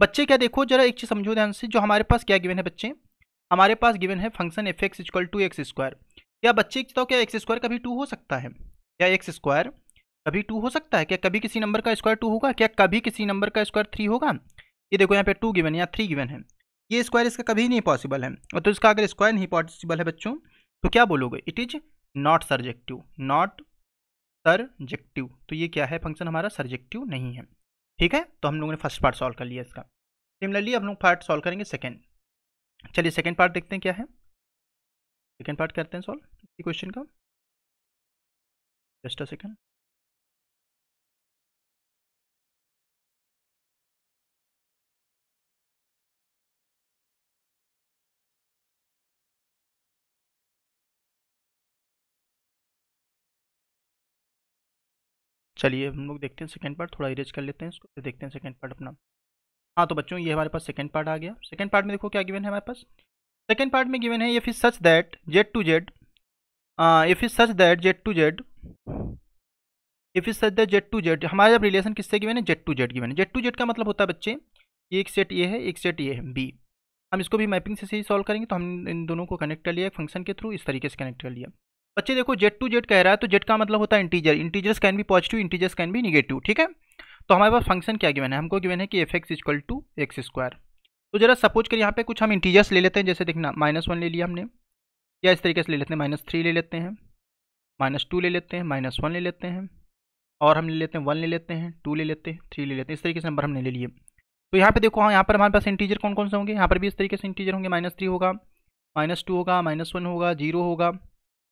बच्चे क्या देखो जरा एक चीज़ समझो ध्यान से जो हमारे पास क्या गिवन है बच्चे हमारे पास गिवन है function f x equal to x square या बच्चे तो क्या एक्स स्क्वायर कभी टू हो सकता है क्या एक्स स्क्वायर कभी टू हो सकता है क्या कभी किसी नंबर का स्क्वायर टू होगा क्या कभी किसी नंबर का स्क्वायर थ्री होगा ये देखो यहाँ पे टू गिवन है या थ्री गिवन है ये स्क्वायर इसका कभी नहीं पॉसिबल है और तो इसका अगर स्क्वायर नहीं पॉसिबल है बच्चों तो क्या बोलोगे it is not surjective not surjective तो ये क्या है फंक्शन हमारा सरजेक्टिव नहीं है ठीक है तो हम लोगों ने फर्स्ट पार्ट सॉल्व कर लिया इसका सिमिलरली हम लोग पार्ट सॉल्व करेंगे सेकेंड चलिए सेकेंड पार्ट देखते हैं क्या है सेकेंड पार्ट करते हैं सॉल्व इसी क्वेश्चन का जस्ट अ सेकेंड चलिए हम लोग देखते हैं सेकेंड पार्ट थोड़ा इरेज कर लेते हैं इसको फिर देखते हैं सेकेंड पार्ट अपना हाँ तो बच्चों ये हमारे पास सेकेंड पार्ट आ गया सेकेंड पार्ट में देखो क्या गिवन है हमारे पास सेकेंड पार्ट में गिवन है if is such that Z to Z f is such that Z to Z f is such that Z to Z हमारे जब रिलेशन किससे गिवन है जेड टू जेड गिवन है जेड टू जेड का मतलब होता है बच्चे एक सेट ये है एक सेट ये है बी हम इसको भी मैपिंग से सही सॉल्व करेंगे तो हम इन दोनों को कनेक्ट कर लिया फंक्शन के थ्रू इस तरीके से कनेक्ट कर लिया बच्चे देखो जेट टू जेट कह रहा है तो जेट का मतलब होता है इंटीजर इंटीजर्स कैन भी पॉजिटिव इंटीजर्स कैन भी निगेटिव ठीक है तो हमारे पास फंक्शन क्या गिवन है हमको गिवन है कि f x equal to x square तो जरा सपोज कर यहाँ पे कुछ हम इंटीजर्स ले लेते हैं जैसे देखना माइनस वन ले लिया हमने या इस तरीके से ले लेते हैं माइनस थ्री ले लेते हैं माइनस टू ले लेते हैं माइनस वन ले लेते हैं और हम ले लेते हैं वन ले लेते हैं टू ले लेते हैं थ्री ले लेते हैं इस तरीके से नंबर हमने ले लिए तो यहाँ पे देखो हाँ यहाँ पर हमारे पास इंटीजर कौन कौन से होंगे यहाँ पर भी इस तरीके से इंटीजर होंगे माइनस थ्री होगा माइनस टू होगा माइनस वन होगा जीरो होगा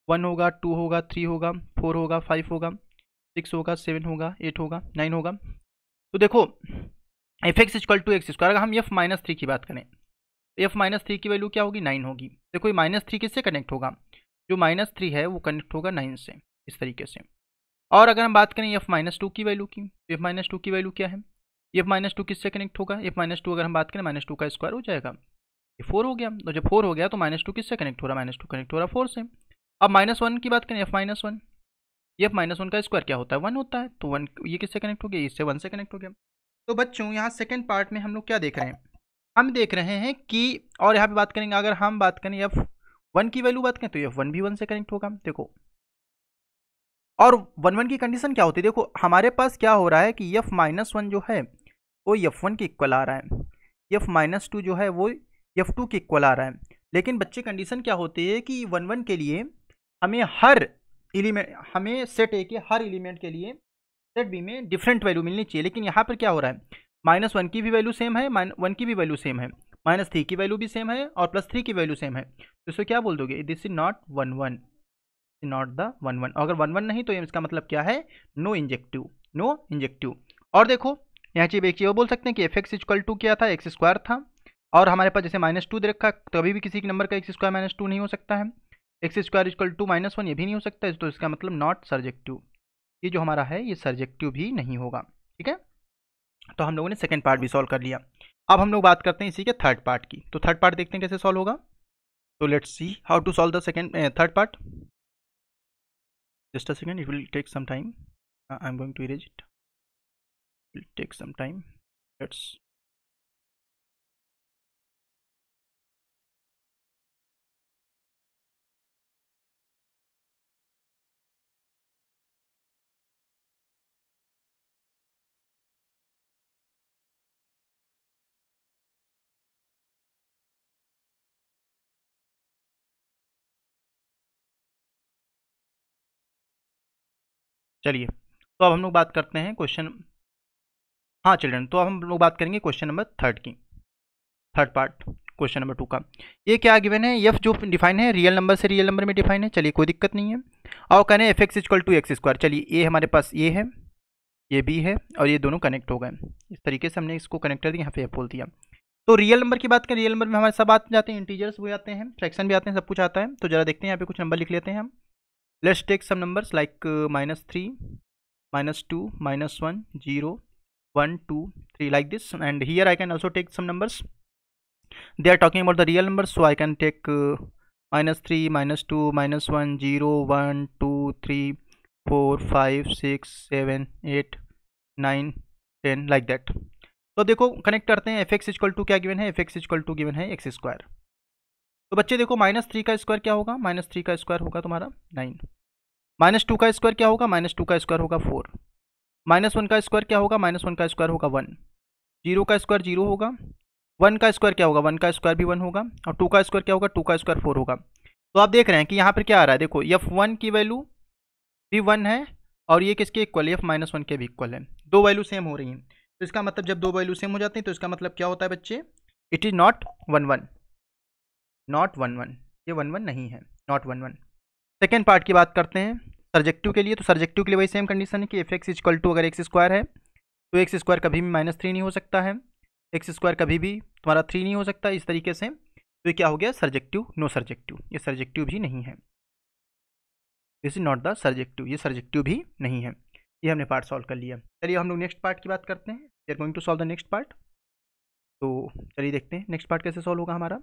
वन होगा टू होगा थ्री होगा फोर होगा फाइव होगा सिक्स होगा सेवन होगा एट होगा नाइन होगा तो देखो f x equal to x square अगर हम एफ माइनस थ्री की बात करें तो एफ माइनस थ्री की वैल्यू क्या होगी नाइन होगी देखो ये माइनस थ्री किससे कनेक्ट होगा जो माइनस थ्री है वो कनेक्ट होगा नाइन से इस तरीके से और अगर हम बात करें एफ माइनस टू की वैल्यू की तो एफ माइनस टू की वैल्यू क्या है एफ माइनस टू किससे कनेक्ट होगा एफ माइनस टू अगर हम बात करें माइनस टू का स्क्वायर हो जाएगा ये फोर हो गया तो जब फोर हो गया तो माइनस टू किससे कनेक्ट हो रहा है माइनस टू कनेक्ट हो रहा है फोर से अब माइनस वन की बात करें एफ माइनस वन ये एफ माइनस वन का स्क्वायर क्या होता है वन होता है तो वन ये किससे कनेक्ट हो गया इससे वन से कनेक्ट हो गया तो बच्चों यहाँ सेकेंड पार्ट में हम लोग क्या देख रहे हैं हम देख रहे हैं कि और यहाँ पर बात करेंगे अगर हम बात करें एफ वन की वैल्यू बात करें तो एफ वन भी वन से कनेक्ट होगा देखो और वन वन की कंडीशन क्या होती है देखो हमारे पास क्या हो रहा है कि एफ माइनस वन जो है वो एफ वन के इक्वल आ रहा है एफ माइनस टू जो है वो एफ टू के इक्वल आ रहा है लेकिन बच्चे कंडीशन क्या होती है कि वन वन के लिए हमें हर एलिमेंट हमें सेट ए के हर एलिमेंट के लिए सेट बी में डिफरेंट वैल्यू मिलनी चाहिए लेकिन यहाँ पर क्या हो रहा है माइनस वन की भी वैल्यू सेम है वन की भी वैल्यू सेम है माइनस थ्री की वैल्यू भी सेम है और प्लस थ्री की वैल्यू सेम है तो इसको क्या बोल दोगे this is not one one is not the one one अगर वन वन नहीं तो इसका मतलब क्या है नो इंजेक्टिव नो इंजेक्टिव और देखो यहाँ चीज एक चीज़ वो बोल सकते हैं कि एफ एक्स इक्वल टू क्या था एक्स स्क्वायर था और हमारे पास जैसे माइनस टू दे रखा तो अभी भी किसी के नंबर का एक्स स्क्वायर माइनस टू नहीं हो सकता है x square is equal to minus one ये भी नहीं हो सकता तो इसका मतलब नॉट सर्जेक्टिव ये जो हमारा है ये सर्जेक्टिव भी नहीं होगा ठीक है तो हम लोगों ने सेकेंड पार्ट भी सॉल्व कर लिया अब हम लोग बात करते हैं इसी के थर्ड पार्ट की तो थर्ड पार्ट देखते हैं कैसे सॉल्व होगा तो let's see how to solve the second third part just a second it will take some time I am going to erase it will take some time let's चलिए तो अब हम लोग बात करते हैं क्वेश्चन हाँ चिल्ड्रन तो अब हम लोग बात करेंगे क्वेश्चन नंबर थर्ड की third part question number two का ये क्या गिवन है एफ जो डिफाइन है रियल नंबर से रियल नंबर में डिफाइन है चलिए कोई दिक्कत नहीं है और कहने f x equal to x square चलिए ये हमारे पास ये है ये बी है और ये दोनों कनेक्ट हो गए इस तरीके से हमने इसको कनेक्ट कर दिया यहाँ पे एफ बोल दिया तो रियल नंबर की बात करें रियल नंबर में हमारे सब आते जाते हैं इंटीजर्स भी आते हैं फ्रैक्शन भी आते हैं सब कुछ आता है तो जरा देखते हैं यहाँ पे कुछ नंबर लिख लेते हैं हम let's take some numbers like uh, minus 3 minus 2 minus 1 0 1 2 3 like this and here i can also take some numbers they are talking about the real numbers so i can take uh, minus 3 minus 2 minus 1 0 1 2 3 4 5 6 7 8 9 10 like that तो देखो connect करते हैं f x equal to क्या given है f x equal to given है x square तो बच्चे देखो माइनस थ्री का स्क्वायर क्या होगा माइनस थ्री का स्क्वायर होगा तुम्हारा नाइन माइनस टू का स्क्वायर क्या होगा माइनस टू का स्क्वायर होगा फोर माइनस वन का स्क्वायर क्या होगा माइनस वन का स्क्वायर होगा वन जीरो का स्क्वायर जीरो होगा वन का स्क्वायर क्या होगा वन का स्क्वायर भी वन होगा और टू का स्क्वायर क्या होगा टू का स्क्वायर फोर होगा तो आप देख रहे हैं कि यहाँ पर क्या आ रहा है देखो एफ वन की वैल्यू भी वन है और ये किसके इक्वल है एफ माइनस वन के भी इक्वल है दो वैल्यू सेम हो रही हैं तो इसका मतलब जब दो वैल्यू सेम हो जाती हैं तो इसका मतलब क्या होता है बच्चे it is not one one not one one ये वन वन नहीं है not one one second part की बात करते हैं सर्जेक्टिव के लिए तो सर्जेक्टिव के लिए वही सेम कंडीशन है कि एफ एक्स इक्वल टू अगर एक्स स्क्वायर है तो एक्स स्क्वायर कभी भी माइनस थ्री नहीं हो सकता है एक्स स्क्वायर कभी भी तुम्हारा थ्री नहीं हो सकता इस तरीके से तो ये क्या हो गया सर्जेक्टिव नो सर्जेक्टिव ये सर्जेक्टिव भी नहीं है this is not the surjective ये सर्जेक्टिव भी नहीं है ये हमने पार्ट सॉल्व कर लिया चलिए हम लोग नेक्स्ट पार्ट की बात करते हैं we are going to solve the next part तो चलिए देखते हैं नेक्स्ट पार्ट कैसे सॉल्व होगा हमारा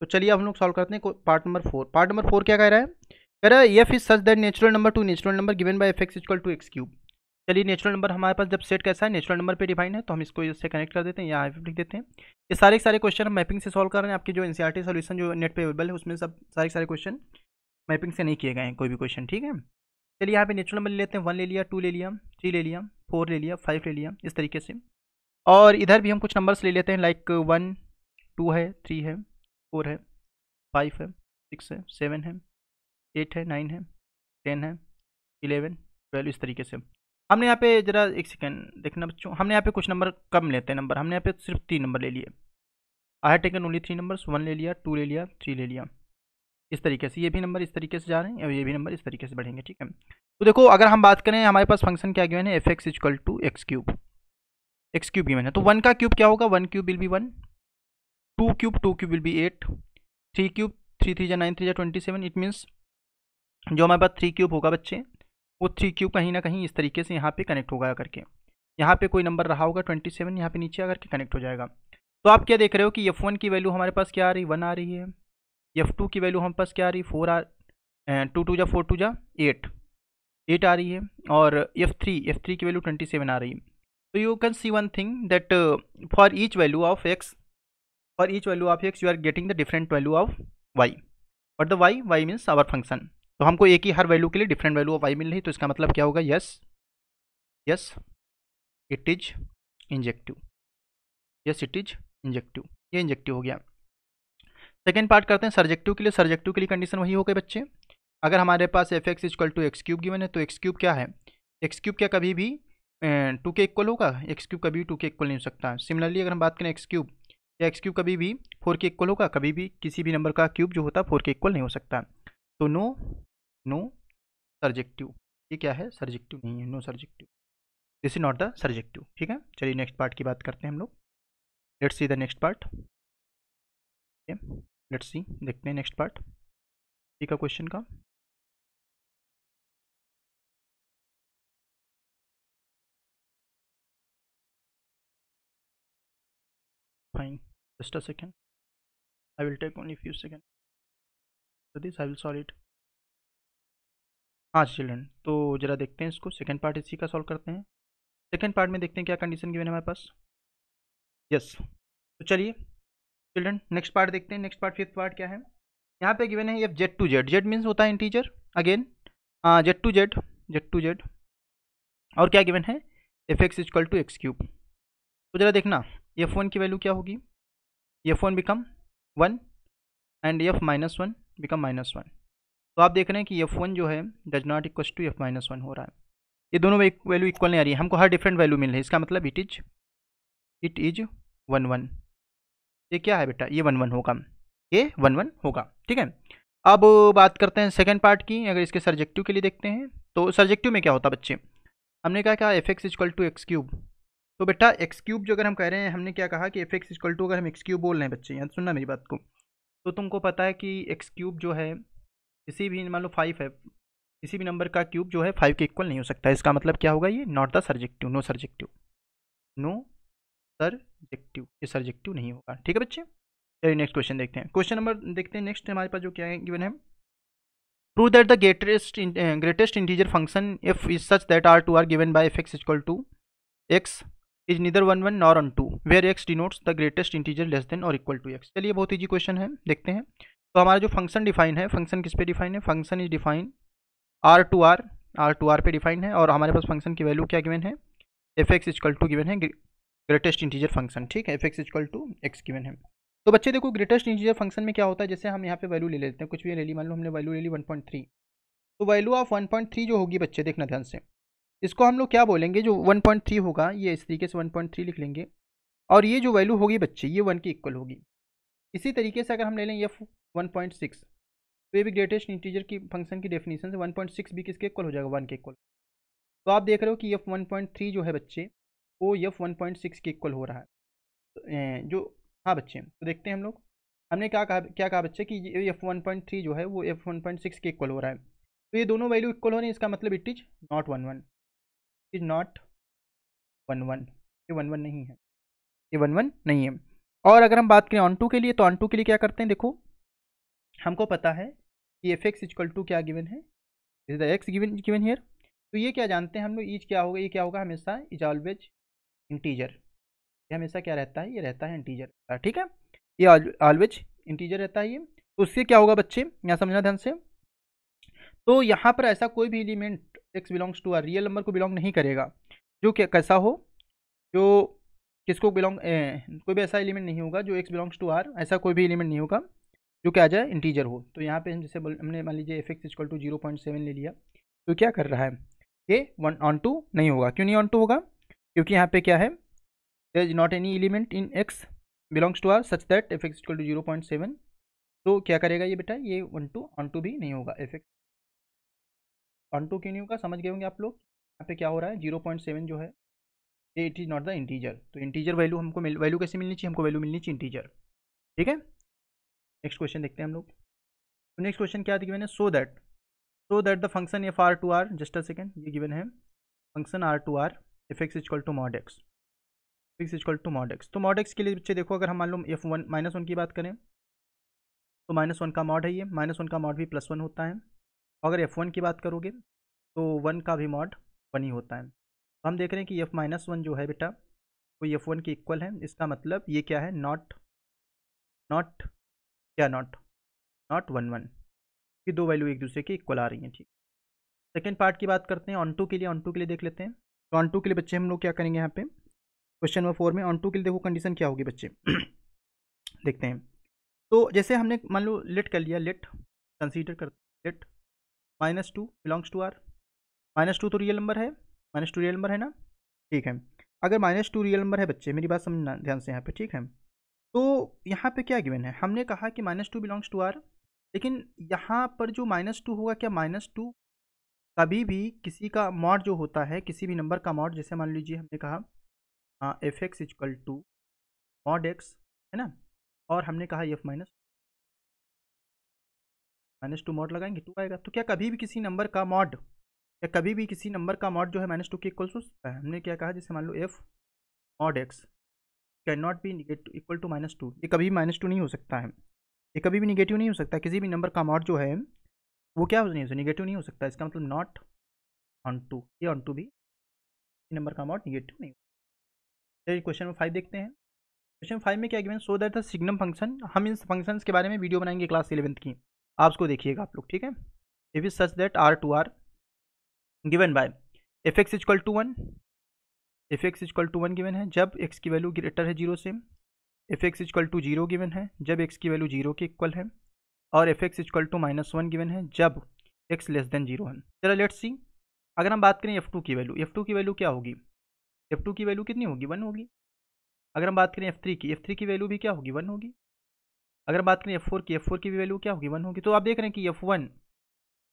तो चलिए हम लोग सॉल्व करते हैं part number four part number four क्या कह रहा है कह रहा है f is such that natural number to natural number given by f x equal to x cube चलिए नेचुरल नंबर हमारे पास जब सेट कैसा है नेचुरल नंबर पे डिफाइन है तो हम इसको इससे कनेक्ट कर देते हैं या लिख देते हैं ये सारे सारे क्वेश्चन हम मैपिंग से सॉल्व कर रहे हैं आपके जो एन सी जो नेट पे अवेलेबल है उसमें सब सारे सारे क्वेश्चन मैपिंग से नहीं किए गए हैं कोई भी क्वेश्चन ठीक है चलिए यहाँ पे नेचुरल नंबर ले लेते हैं वन ले लिया टू ले लिया थ्री ले लिया फोर ले लिया फाइव ले लिया इस तरीके से और इधर भी हम कुछ नंबर्स ले लेते हैं लाइक वन टू है थ्री है फोर है फाइव है सिक्स है सेवन है एट है नाइन है टेन है इलेवन ट्वेल्व इस तरीके से हमने यहाँ पे ज़रा एक सेकेंड देखना बच्चों हमने यहाँ पे कुछ नंबर कम लेते हैं नंबर हमने यहाँ पे सिर्फ तीन नंबर ले लिए आई है taken only three numbers one ले लिया टू ले लिया थ्री ले लिया इस तरीके से ये भी नंबर इस तरीके से जा रहे हैं और ये भी नंबर इस तरीके से बढ़ेंगे ठीक है तो देखो अगर हम बात करें हमारे पास फंक्शन क्या गिवन है f x equal to x cube x cube given है तो वन का क्यूब क्या होगा one cube will be one two cube two cube will be eight three cube three three या नाइन थ्री या twenty seven it means जो हमारे पास three cube होगा बच्चे वो थ्री क्यूब कहीं ना कहीं इस तरीके से यहाँ पे कनेक्ट होगा करके यहाँ पे कोई नंबर रहा होगा ट्वेंटी सेवन यहाँ पे नीचे आकर के कनेक्ट हो जाएगा तो आप क्या देख रहे हो कि एफ वन की वैल्यू हमारे पास क्या आ रही वन आ रही है एफ टू की वैल्यू हमारे पास क्या आ रही फोर आ टू टू जा फोर टू जा एट एट आ रही है और एफ थ्री एफ थ्री की वैल्यू ट्वेंटी सेवन आ रही है तो you can see one thing that for each value of x for each value of x you are getting the different value of y और the y y means our function तो हमको एक ही हर वैल्यू के लिए different value of y मिल रही तो इसका मतलब क्या होगा yes yes it is injective yes it is injective ये इंजेक्टिव हो गया सेकेंड पार्ट करते हैं सर्जेक्टिव के लिए सर्जेक्टिव के लिए कंडीशन वही हो गए बच्चे अगर हमारे पास f x equal to x cube given है तो एक्स क्यूब क्या है एक्स क्यूब क्या कभी भी टू के इक्वल होगा एक्स क्यूब कभी भी टू के इक्वल नहीं हो सकता सिमिलरली अगर हम बात करें एक्स क्यूब या एक्स क्यूब कभी भी फोर के इक्वल होगा कभी भी किसी भी नंबर का क्यूब जो होता है फोर के इक्वल नहीं हो सकता तो नो नो सर्जेक्टिव ये क्या है सर्जेक्टिव नहीं है no surjective this is not the surjective ठीक है चलिए नेक्स्ट पार्ट की बात करते हैं हम लोग let's see the next part let's see देखते हैं नेक्स्ट पार्ट ठीक है क्वेश्चन का fine just a second I will take only few seconds so this I will solve it हाँ चिल्ड्रन तो ज़रा देखते हैं इसको सेकेंड पार्ट इसी का सॉल्व करते हैं सेकेंड पार्ट में देखते हैं क्या कंडीशन गिवन है हमारे पास यस तो चलिए चिल्ड्रन नेक्स्ट पार्ट देखते हैं नेक्स्ट पार्ट फिफ्थ पार्ट क्या है यहाँ पे गिवन है f Z to Z Z means होता है integer again Z to Z Z to Z और क्या गिवन है f x equal to x cube तो ज़रा देखना एफ वन की वैल्यू क्या होगी f one become one and f minus one become minus one तो आप देख रहे हैं कि एफ वन जो है does not equal to f minus one हो रहा है ये दोनों वैल्यू इक्वल नहीं आ रही है हमको हर डिफरेंट वैल्यू मिल रही है इसका मतलब it is it is one one ये क्या है बेटा ये वन वन होगा ये वन वन होगा ठीक है अब बात करते हैं सेकेंड पार्ट की अगर इसके सब्जेक्टिव के लिए देखते हैं तो सब्जेक्टिव में क्या होता बच्चे हमने क्या कहा f x equal to x cube तो बेटा एक्स क्यूब जो अगर हम कह रहे हैं हमने क्या कहा कि एफ एक्स इक्वल टू अगर हम एक्स क्यूब बोल रहे हैं बच्चे यहाँ सुनना मेरी बात को तो तुमको पता है कि एक्स क्यूब जो है किसी भी मान लो फाइव है किसी भी नंबर का क्यूब जो है फाइव के इक्वल नहीं हो सकता इसका मतलब क्या होगा ये not the surjective no surjective no surjective ये सर्जेक्टिव नहीं होगा ठीक है बच्चे चलिए नेक्स्ट क्वेश्चन देखते हैं क्वेश्चन नंबर देखते हैं नेक्स्ट हमारे पास जो क्या है गिवन है prove that the greatest greatest integer function if is such that R to R given by f x equal to x is neither one one nor onto where x denotes the greatest integer less than और equal to x चलिए बहुत easy question है देखते हैं तो हमारा जो function define है फंक्शन किस पे डिफाइन है function is define R to R R to R पे डिफाइन है और हमारे पास फंक्शन की वैल्यू क्या गिवन है f x equal to given है ग्रेटेस्ट इंटीजर फंक्शन ठीक है f x equal to x given है तो बच्चे देखो ग्रेटेस्ट इंटीजर फंक्शन में क्या होता है जैसे हम यहाँ पे वैल्यू ले लेते हैं कुछ भी ले ली मान लो हमने वैल्यू ले ली 1.3 तो वैल्यू ऑफ थ्री जो होगी बच्चे देखना ध्यान से इसको हम लोग क्या बोलेंगे जो 1.3 होगा ये इस तरीके से 1.3 लिख लेंगे और ये जो वैल्यू होगी बच्चे ये वन की इक्वल होगी इसी तरीके से अगर हम ले लें एफ वन पॉइंट सिक्स तो ये भी ग्रेटेस्ट इंटीजर की फंक्शन की डेफिनेशन से वन पॉइंट सिक्स भी किसके इक्वल हो जाएगा वन के इक्वल तो आप देख रहे हो कि एफ वन पॉइंट थ्री जो है बच्चे वो एफ वन पॉइंट सिक्स के इक्वल हो रहा है तो जो हाँ बच्चे तो देखते हैं हम लोग हमने क्या कहा क्या कहा बच्चे कि एफ वन पॉइंट थ्री जो है वो एफ वन पॉइंट सिक्स के इक्वल हो रहा है तो ये दोनों वैल्यू इक्वल हो रही है इसका मतलब it is not one one is not one one ये वन वन नहीं है ये वन वन नहीं है और अगर हम बात करें ऑन टू के लिए तो ऑन टू के लिए क्या करते हैं देखो हमको पता है कि एफ एक्स इजक्ल टू क्या गिवन है is the x given given here तो ये क्या जानते हैं हम लोग ईज क्या होगा ये क्या होगा हमेशा इज ऑलवेज इंटीजर ये हमेशा क्या रहता है ये रहता है इंटीजर ठीक है ये ऑलवेज इंटीजर रहता है ये तो उससे क्या होगा बच्चे यहाँ समझना ध्यान से तो यहाँ पर ऐसा कोई भी element x belongs to R real number को बिलोंग नहीं करेगा जो क्या कैसा हो जो किसको बिलोंग कोई भी ऐसा एलिमेंट नहीं होगा जो एक्स बिलोंग्स टू आर ऐसा कोई भी एलिमेंट नहीं होगा जो क्या आ जाए इंटीजर हो तो यहाँ पे हम जैसे हमने मान लीजिए f x equal to zero point seven ले लिया तो क्या कर रहा है ये वन ऑन टू नहीं होगा क्यों नहीं ऑन टू होगा क्योंकि यहाँ पे क्या है there is not any element in x belongs to R such that f x equal to zero point seven तो क्या करेगा ये बेटा ये वन टू ऑन टू भी नहीं होगा एफ एक्स कंटोकिन्यू का समझ गए होंगे आप लोग यहाँ पे क्या हो रहा है जीरो पॉइंट सेवन जो है ये it is not the integer तो इंटीजर वैल्यू हमको मिल वैल्यू कैसे मिलनी चाहिए हमको वैल्यू मिलनी चाहिए इंटीजर ठीक है नेक्स्ट क्वेश्चन देखते हैं हम लोग तो नेक्स्ट क्वेश्चन क्या था मैंने so that so that the function f R to R just a second ये गिवन है function R to R f x is equal to mod x x is equal to mod x तो mod x के लिए बच्चे देखो अगर हम मान लो एफ वन माइनस वन की बात करें तो माइनस वन का मॉड है ये माइनस वन का मॉड भी प्लस वन होता है अगर एफ़ वन की बात करोगे तो वन का भी मॉड वन ही होता है तो हम देख रहे हैं कि एफ़ माइनस वन जो है बेटा वो एफ़ वन के इक्वल है इसका मतलब ये क्या है नॉट नॉट क्या नॉट नॉट वन वन ये दो वैल्यू एक दूसरे के इक्वल आ रही हैं ठीक सेकेंड पार्ट की बात करते हैं ऑन टू के लिए ऑन टू के लिए देख लेते हैं तो ऑन टू के लिए बच्चे हम लोग क्या करेंगे यहाँ पे क्वेश्चन नंबर फोर में ऑन टू के लिए देखो कंडीशन क्या होगी बच्चे [clears throat] देखते हैं तो जैसे हमने मान लो लेट कर लिया लेट कंसीडर कर let minus two belongs to R minus two तो रियल नंबर है माइनस टू रियल नंबर है ना ठीक है अगर माइनस टू रियल नंबर है बच्चे मेरी बात समझना ध्यान से यहाँ पे ठीक है तो यहाँ पे क्या गिवन है हमने कहा कि minus two belongs to R लेकिन यहाँ पर जो माइनस टू होगा क्या माइनस टू कभी भी किसी का मॉड जो होता है किसी भी नंबर का मॉड जैसे मान लीजिए हमने कहा f x is equal to mod x है ना और हमने कहा f minus minus two mod लगाएंगे टू आएगा तो क्या कभी भी किसी नंबर का मॉड या कभी भी किसी नंबर का मॉड जो है माइनस टू के इक्वल हो सकता है हमने क्या कहा जैसे मान लो f mod x cannot be negative equal to minus two ये कभी भी माइनस टू नहीं हो सकता है ये कभी भी निगेटिव नहीं हो सकता किसी भी नंबर का मॉड जो है वो क्या हो नहीं निगेटिव नहीं हो सकता इसका मतलब नॉट ऑन टू ये ऑन टू भी नंबर का मॉड निगेटिव नहीं चलिए क्वेश्चन नंबर फाइव देखते हैं क्वेश्चन फाइव में क्या given so that the signum function हम इन फंक्शंस के बारे में वीडियो बनाएंगे क्लास इलेवंथ की आप उसको देखिएगा आप लोग ठीक है if is such that R to R given by f x equal to one f x equal to one given है जब एक्स की वैल्यू ग्रेटर है जीरो से f x equal to zero given है जब एक्स की value zero के equal है और f x equal to minus one given है जब एक्स लेस देन जीरो है चलो लेट्स सी अगर हम बात करें एफ टू की वैल्यू एफ टू की वैल्यू क्या होगी एफ टू की वैल्यू कितनी होगी वन होगी अगर हम बात करें एफ थ्री की एफ थ्री की वैल्यू भी क्या होगी वन होगी अगर बात करें एफ़ फोर की एफ़ फोर की वैल्यू क्या होगी वन होगी तो आप देख रहे हैं कि एफ़ वन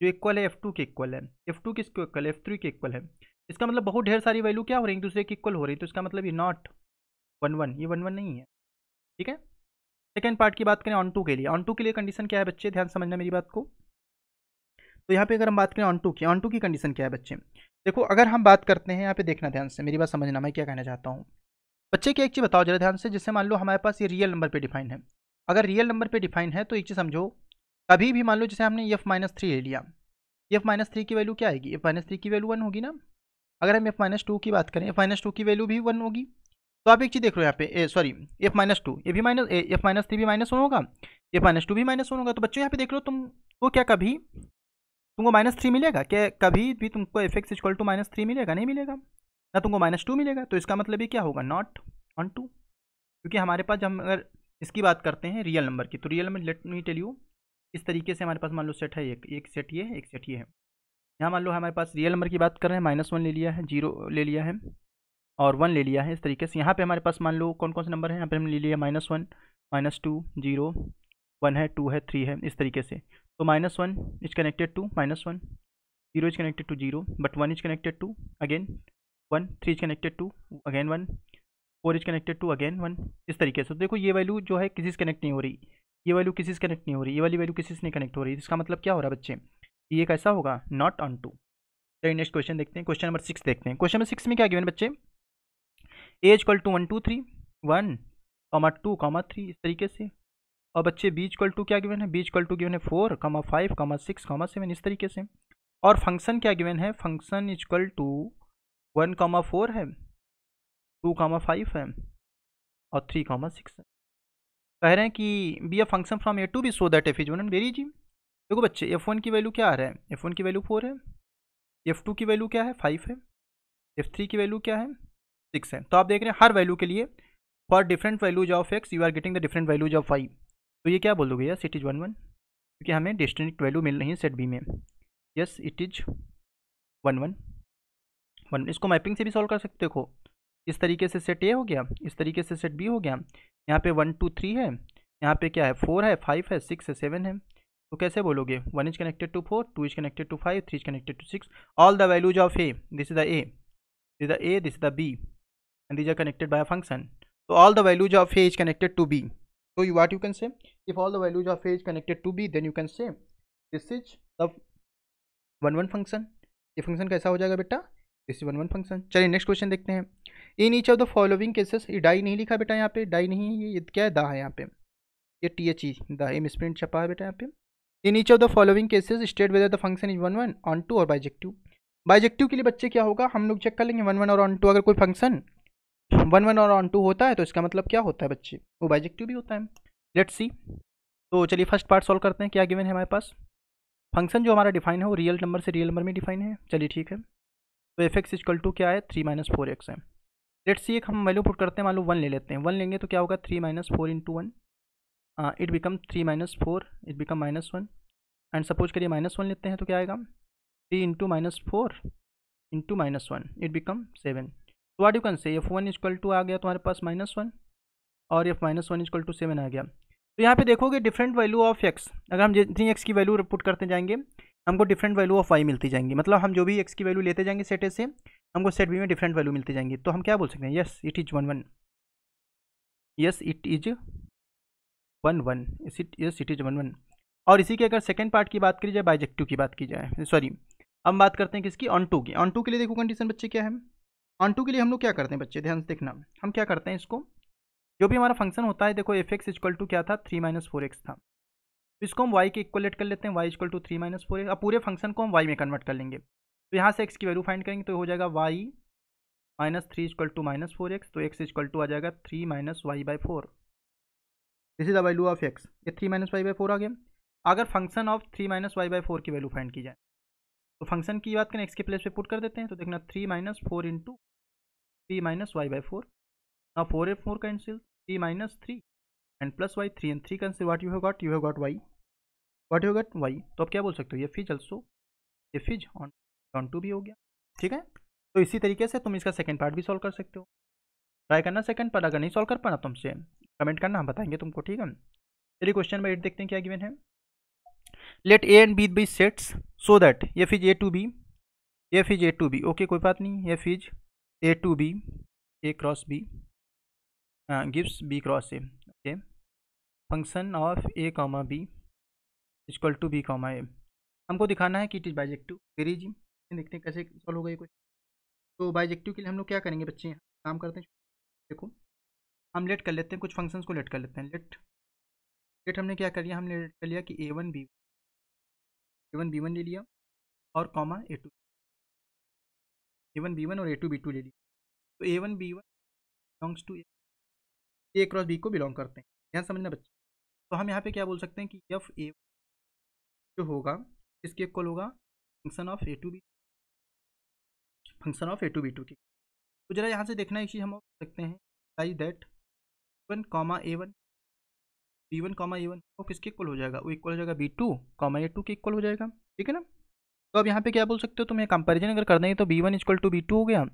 जो इक्वल है एफ़ टू के इक्वल है एफ़ टू किसके इक्वल एफ़ थ्री के इक्वल है इसका मतलब बहुत ढेर सारी वैल्यू क्या हो रही है दूसरे की इक्वल हो रही है तो इसका मतलब ये नॉट वन वन ये वन वन नहीं है ठीक है सेकेंड पार्ट की बात करें ऑन टू के लिए ऑन टू के लिए कंडीशन क्या है बच्चे ध्यान समझना मेरी बात को तो यहाँ पे अगर हम बात करें ऑन टू की ऑन टू की कंडीशन क्या है बच्चे देखो अगर हम बात करते हैं यहाँ पे देखना ध्यान से मेरी बात समझना मैं क्या कहना चाहता हूँ बच्चे की एक चीज़ बताओ जरा ध्यान से जैसे मान लो हमारे पास ये रियल नंबर पर डिफाइन है अगर रियल नंबर पे डिफाइन है तो एक चीज़ समझो कभी भी मान लो जैसे हमने एफ माइनस थ्री ले लिया एफ माइनस थ्री की वैल्यू क्या आएगी एफ माइनस थ्री की वैल्यू वन होगी ना अगर हम एफ माइनस टू की बात करें एफ माइनस टू की वैल्यू भी वन होगी तो आप एक चीज़ देख रहे हो यहाँ पे सॉरी एफ माइनस टू ये भी माइनस एफ माइनस थ्री भी माइनस वन होगा एफ माइनस टू भी माइनस वन होगा तो बच्चों यहाँ पे देख लो तुम तो क्या कभी तुमको माइनस थ्री मिलेगा क्या कभी भी तुमको f x equal to minus three मिलेगा नहीं मिलेगा ना तुमको माइनस टू मिलेगा तो इसका मतलब ये क्या होगा नॉट ऑन टू क्योंकि हमारे पास जब अगर इसकी बात करते हैं रियल नंबर की तो real number let me tell you इस तरीके से हमारे पास मान लो सेट है एक एक सेट ये एक सेट ये है यहाँ मान लो हमारे पास रियल नंबर की बात कर रहे हैं माइनस वन ले लिया है जीरो ले लिया है और वन ले लिया है इस तरीके से यहाँ पे हमारे पास मान लो कौन कौन से नंबर है यहाँ पे हमने ले लिया minus one minus two zero one है टू है थ्री है इस तरीके से तो minus one is connected to minus one zero is connected to zero but one is connected to again one three is connected to again one four is connected to again one इस तरीके से देखो ये value जो है किसी से connect नहीं हो रही ये वैल्यू किसी से कनेक्ट नहीं हो रही ये वाली वैल्यू किसी से नहीं कनेक्ट हो रही इसका मतलब क्या हो रहा है बच्चे ये कैसा होगा नॉट ऑन टू चलिए नेक्स्ट क्वेश्चन देखते हैं क्वेश्चन नंबर सिक्स देखते हैं क्वेश्चन नंबर सिक्स में क्या गिवन बच्चे A equal to one two three one comma two comma three इस तरीके से और बच्चे बी कल टू क्या गिवन है बी कल टू गिवन है four comma five comma six comma seven इस तरीके से और फंक्शन क्या गिवन है function equal to one comma four है टू कामा फाइव है और थ्री कामा सिक्स है कह रहे हैं कि B A function from A to B so that f is one and very जी देखो बच्चे एफ वन की वैल्यू क्या आ रहा है एफ वन की वैल्यू फोर है एफ टू की वैल्यू क्या है फाइव है एफ थ्री की वैल्यू क्या है सिक्स है तो आप देख रहे हैं हर वैल्यू के लिए for different values of x you are getting the different values of five तो ये क्या बोल yes it is one one क्योंकि हमें डिस्टिंक्ट वैल्यू मिल रही है सेट बी में yes it is one one one इसको मैपिंग से भी सॉल्व कर सकते हो इस तरीके से सेट ए हो गया इस तरीके से सेट बी हो गया यहाँ पे वन टू थ्री है यहाँ पे क्या है फोर है फाइव है सिक्स है सेवन है तो कैसे बोलोगे one is connected to four two is connected to five three is connected to six all the values of A this is the A this the A this is the B and this are connected by a function तो all the values of A is connected to B तो you what you can say if all the values of A is connected to B then you can say this is the one one function ये function कैसा हो जाएगा बेटा this is one one function चलिए next question देखते हैं in each of the following cases ये डाई नहीं लिखा बेटा यहाँ पे डाई नहीं है ये क्या है दा है यहाँ पे ये T H E the misprint छपा है बेटा यहाँ पे in each of the following cases state whether the function is one one onto और बाइजेक्टिव बाइजेक्टिव के लिए बच्चे क्या होगा हम लोग चेक कर लेंगे वन वन और ऑन टू अगर कोई फंक्शन वन वन और ऑन टू होता है तो इसका मतलब क्या होता है बच्चे वो बाइजेक्टिव भी होता है लेट सी तो चलिए फर्स्ट पार्ट सॉल्व करते हैं क्या गिवन है हमारे पास फंक्शन जो हमारा डिफाइन है वो रियल नंबर से रियल नंबर में डिफाइन है चलिए ठीक है तो एफ एक्स इजकल टू क्या है थ्री माइनस फोर एक्स है लेट सी एक हम वैल्यू पुट करते हैं मान लो वन ले लेते हैं वन लेंगे तो क्या होगा three minus four into one it become three minus four it become minus one and suppose करिए माइनस वन लेते हैं तो क्या आएगा three into minus four into minus one it become seven तो what you can say f one equal to आ गया तुम्हारे पास माइनस वन और f minus one equal to seven आ गया तो यहाँ पे देखोगे डिफरेंट वैल्यू ऑफ एक्स अगर हम जितनी एक्स की वैल्यू पुट करते जाएंगे हमको डिफरेंट वैल्यू ऑफ वाई मिलती जाएंगी मतलब हम जो भी एक्स की वैल्यू लेते जाएंगे सेटे से हमको सेट बी में डिफरेंट वैल्यू मिलती जाएंगी तो हम क्या बोल सकते हैं yes it is one one yes it is one one yes it is one one और इसी के अगर सेकेंड पार्ट की बात करी जाए बाइजेक्टिव की बात की जाए सॉरी हम बात करते हैं किसकी ऑन टू की ऑन टू के लिए देखो कंडीशन बच्चे क्या है ऑन टू के लिए हम लोग क्या करते हैं बच्चे ध्यान से देखना हम क्या करते हैं इसको जो भी हमारा फंक्शन होता है देखो एफ एक्स इक्वल टू क्या था थ्री माइनस फोर एक्स था इसको हम वाई के इक्वलेट कर लेते हैं y equal to three minus four x अब पूरे फंक्शन को हम वाई में कन्वर्ट कर लेंगे तो यहाँ से एक्स की वैल्यू फाइंड करेंगे तो हो जाएगा y minus three equal to minus four x तो एक्स इजक्ल टू आ जाएगा three minus y by four this is the value of x ये three minus y by four आ गया अगर function of three minus y by four की value find की जाए तो फंक्शन की बात करें एक्स के प्लेस पे पुट कर देते हैं तो देखना three minus four into three minus y by four ना four f four cancel three minus three and plus y three and three cancel what you have got you have got y what you got y तो आप क्या बोल सकते हो ये फिज also ये फिज ऑन जॉन टू भी हो गया ठीक है तो इसी तरीके से तुम इसका सेकेंड पार्ट भी सॉल्व कर सकते हो ट्राई करना सेकंड पार्ट अगर नहीं सॉल्व कर पाना तुमसे कमेंट करना हम बताएंगे तुमको ठीक है चलिए क्वेश्चन नंबर एट देखते हैं क्या गिवन है let A and B B sets so that ये phi A to B f is A to B okay कोई बात नहीं ये phi A to B A cross B gives B cross A okay function of A comma B equal to B comma A हमको दिखाना है कि it is bijective very जी देखते हैं कैसे सॉल्व होगा ये कुछ तो बाइजेक्टिव के लिए हम लोग क्या करेंगे बच्चे काम करते हैं देखो हम लेट कर लेते हैं कुछ फंक्शंस को लेट कर लेते हैं लेट लेट हमने क्या कर लिया हमने लेट कर लिया कि a one b a one b one ले लिया और comma a two a one b one और ए टू बी टू ले लिया तो a one b one belongs to A cross B को बिलोंग करते हैं ध्यान समझना बच्चे तो हम यहाँ पे क्या बोल सकते हैं कि एफ ए जो होगा इसके इक्वल होगा function of A to B function of A to be two की तो जरा यहाँ से देखना एक चीज़ हम सकते हैं lies that one comma a one b one comma a one वो किसके इक्वल हो जाएगा वो इक्वल हो जाएगा b two comma a two के इक्वल हो जाएगा ठीक है ना तो अब यहाँ पे क्या बोल सकते हो मैं कंपेरिजन अगर करना है तो b one equal to B two हो गया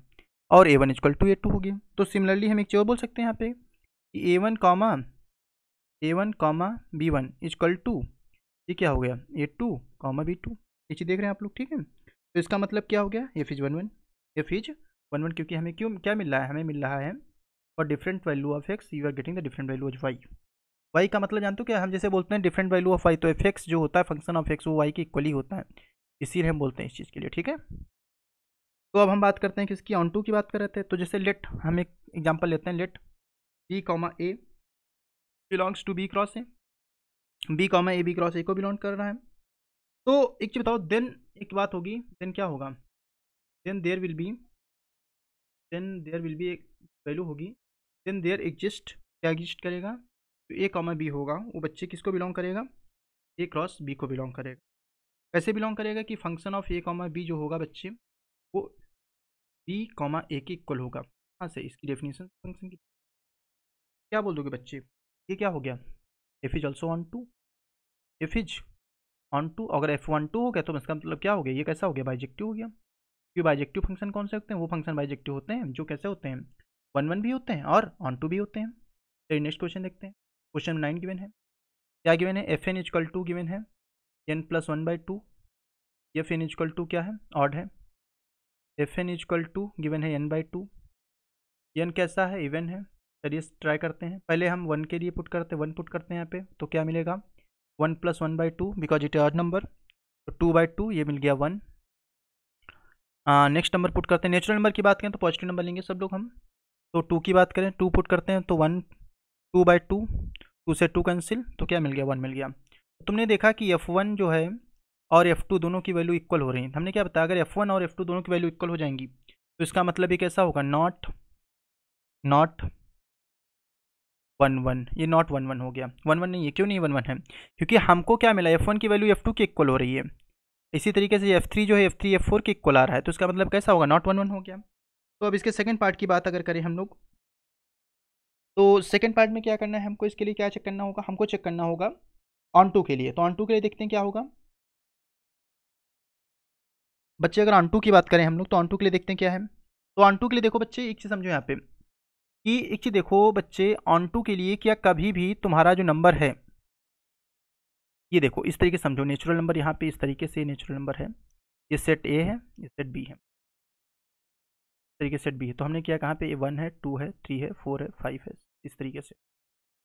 और a one equal to A two हो गया तो सिमिलरली हम एक चीज़ बोल सकते हैं यहाँ पे कि a one comma a one comma b one equal to ये क्या हो गया a two comma b two ये चीज़ देख रहे हैं आप लोग ठीक है तो इसका मतलब क्या हो गया एफ इज वन वन ये इज वन वन क्योंकि हमें क्यों क्या मिल रहा है हमें मिल रहा है और different value of x you are getting the different value of y y का मतलब जानते हो क्या हम जैसे बोलते हैं डिफरेंट वैल्यू ऑफ वाई तो एफ एक्स जो होता है फंक्शन ऑफ एक्स वो वाई के इक्वली होता है इसीलिए हम बोलते हैं इस चीज़ के लिए ठीक है तो अब हम बात करते हैं किसकी ऑन टू की बात कर रहे थे तो जैसे लेट हम एक एग्जाम्पल लेते हैं let b comma a belongs to b cross a b comma a b cross a को बिलोंग कर रहा है तो एक चीज़ बताओ देन एक बात होगी देन क्या होगा then there will be then there will be एक वैल्यू होगी देन देयर एग्जिस्ट क्या एग्जिस्ट करेगा तो ए कॉमा बी होगा वो बच्चे किसको बिलोंग करेगा ए क्रॉस बी को बिलोंग करेगा कैसे बिलोंग करेगा कि function of A comma b जो होगा बच्चे वो बी कॉमा ए के इक्वल होगा हाँ सर इसकी डेफिनेशन फंक्शन की क्या बोल दोगे बच्चे ये क्या हो गया f is also onto F is onto अगर एफ वन टू हो गया तो इसका मतलब क्या हो गया ये कैसा हो गया बाइजेक्टिव हो गया क्योंकि बाइजेक्टिव फंक्शन कौन से होते हैं वो फंक्शन बाइजेक्टिव होते हैं जो कैसे होते हैं वन वन भी होते हैं और ऑन टू भी होते हैं चलिए नेक्स्ट क्वेश्चन देखते हैं क्वेश्चन नाइन गिवन है क्या गिवन है f n is equal to given है n plus one by two f n is equal to क्या है ऑड है f n is equal to given है एन बाई टू एन कैसा है इवन है चलिए ट्राई करते हैं पहले हम वन के लिए पुट करते हैं वन पुट करते हैं यहाँ पे तो क्या मिलेगा one plus one by two because it odd number तो टू बाई टू ये मिल गया वन नेक्स्ट नंबर पुट करते हैं नेचुरल नंबर की बात करें तो पॉजिटिव नंबर लेंगे सब लोग हम तो टू की बात करें टू पुट करते हैं तो one two by two two से टू कैंसिल तो क्या मिल गया वन मिल गया तो तुमने देखा कि एफ़ वन जो है और एफ़ टू दोनों की वैल्यू इक्वल हो रही है हमने क्या बताया अगर एफ़ वन और एफ़ टू दोनों की वैल्यू इक्वल हो जाएंगी तो इसका मतलब ये कैसा होगा नॉट नॉट वन वन ये नॉट वन वन हो गया वन वन नहीं है क्यों नहीं वन वन है क्योंकि हमको क्या मिला एफ़ वन की वैल्यू एफ़ टू की इक्वल हो रही है इसी तरीके से एफ थ्री जो है एफ थ्री एफ फोर के इक्वल आ रहा है तो इसका मतलब कैसा होगा नॉट वन वन हो गया तो अब इसके सेकेंड पार्ट की बात अगर करें हम लोग तो सेकेंड पार्ट में क्या करना है हमको इसके लिए क्या चेक करना होगा हमको चेक करना होगा ऑन टू के लिए तो ऑन टू के लिए देखते हैं क्या होगा बच्चे अगर ऑन टू की बात करें हम लोग तो ऑन टू के लिए देखते हैं क्या है तो ऑन टू के लिए देखो बच्चे एक चीज़ समझो यहाँ पे कि एक चीज़ देखो बच्चे ऑन टू के लिए क्या कभी भी तुम्हारा जो नंबर है ये देखो इस तरीके से समझो नेचुरल नंबर यहाँ पे इस तरीके से नेचुरल नंबर है ये सेट ए है ये सेट बी है इस तरीके सेट बी है तो हमने क्या कहाँ पे वन है टू है थ्री है फोर है फाइव है इस तरीके से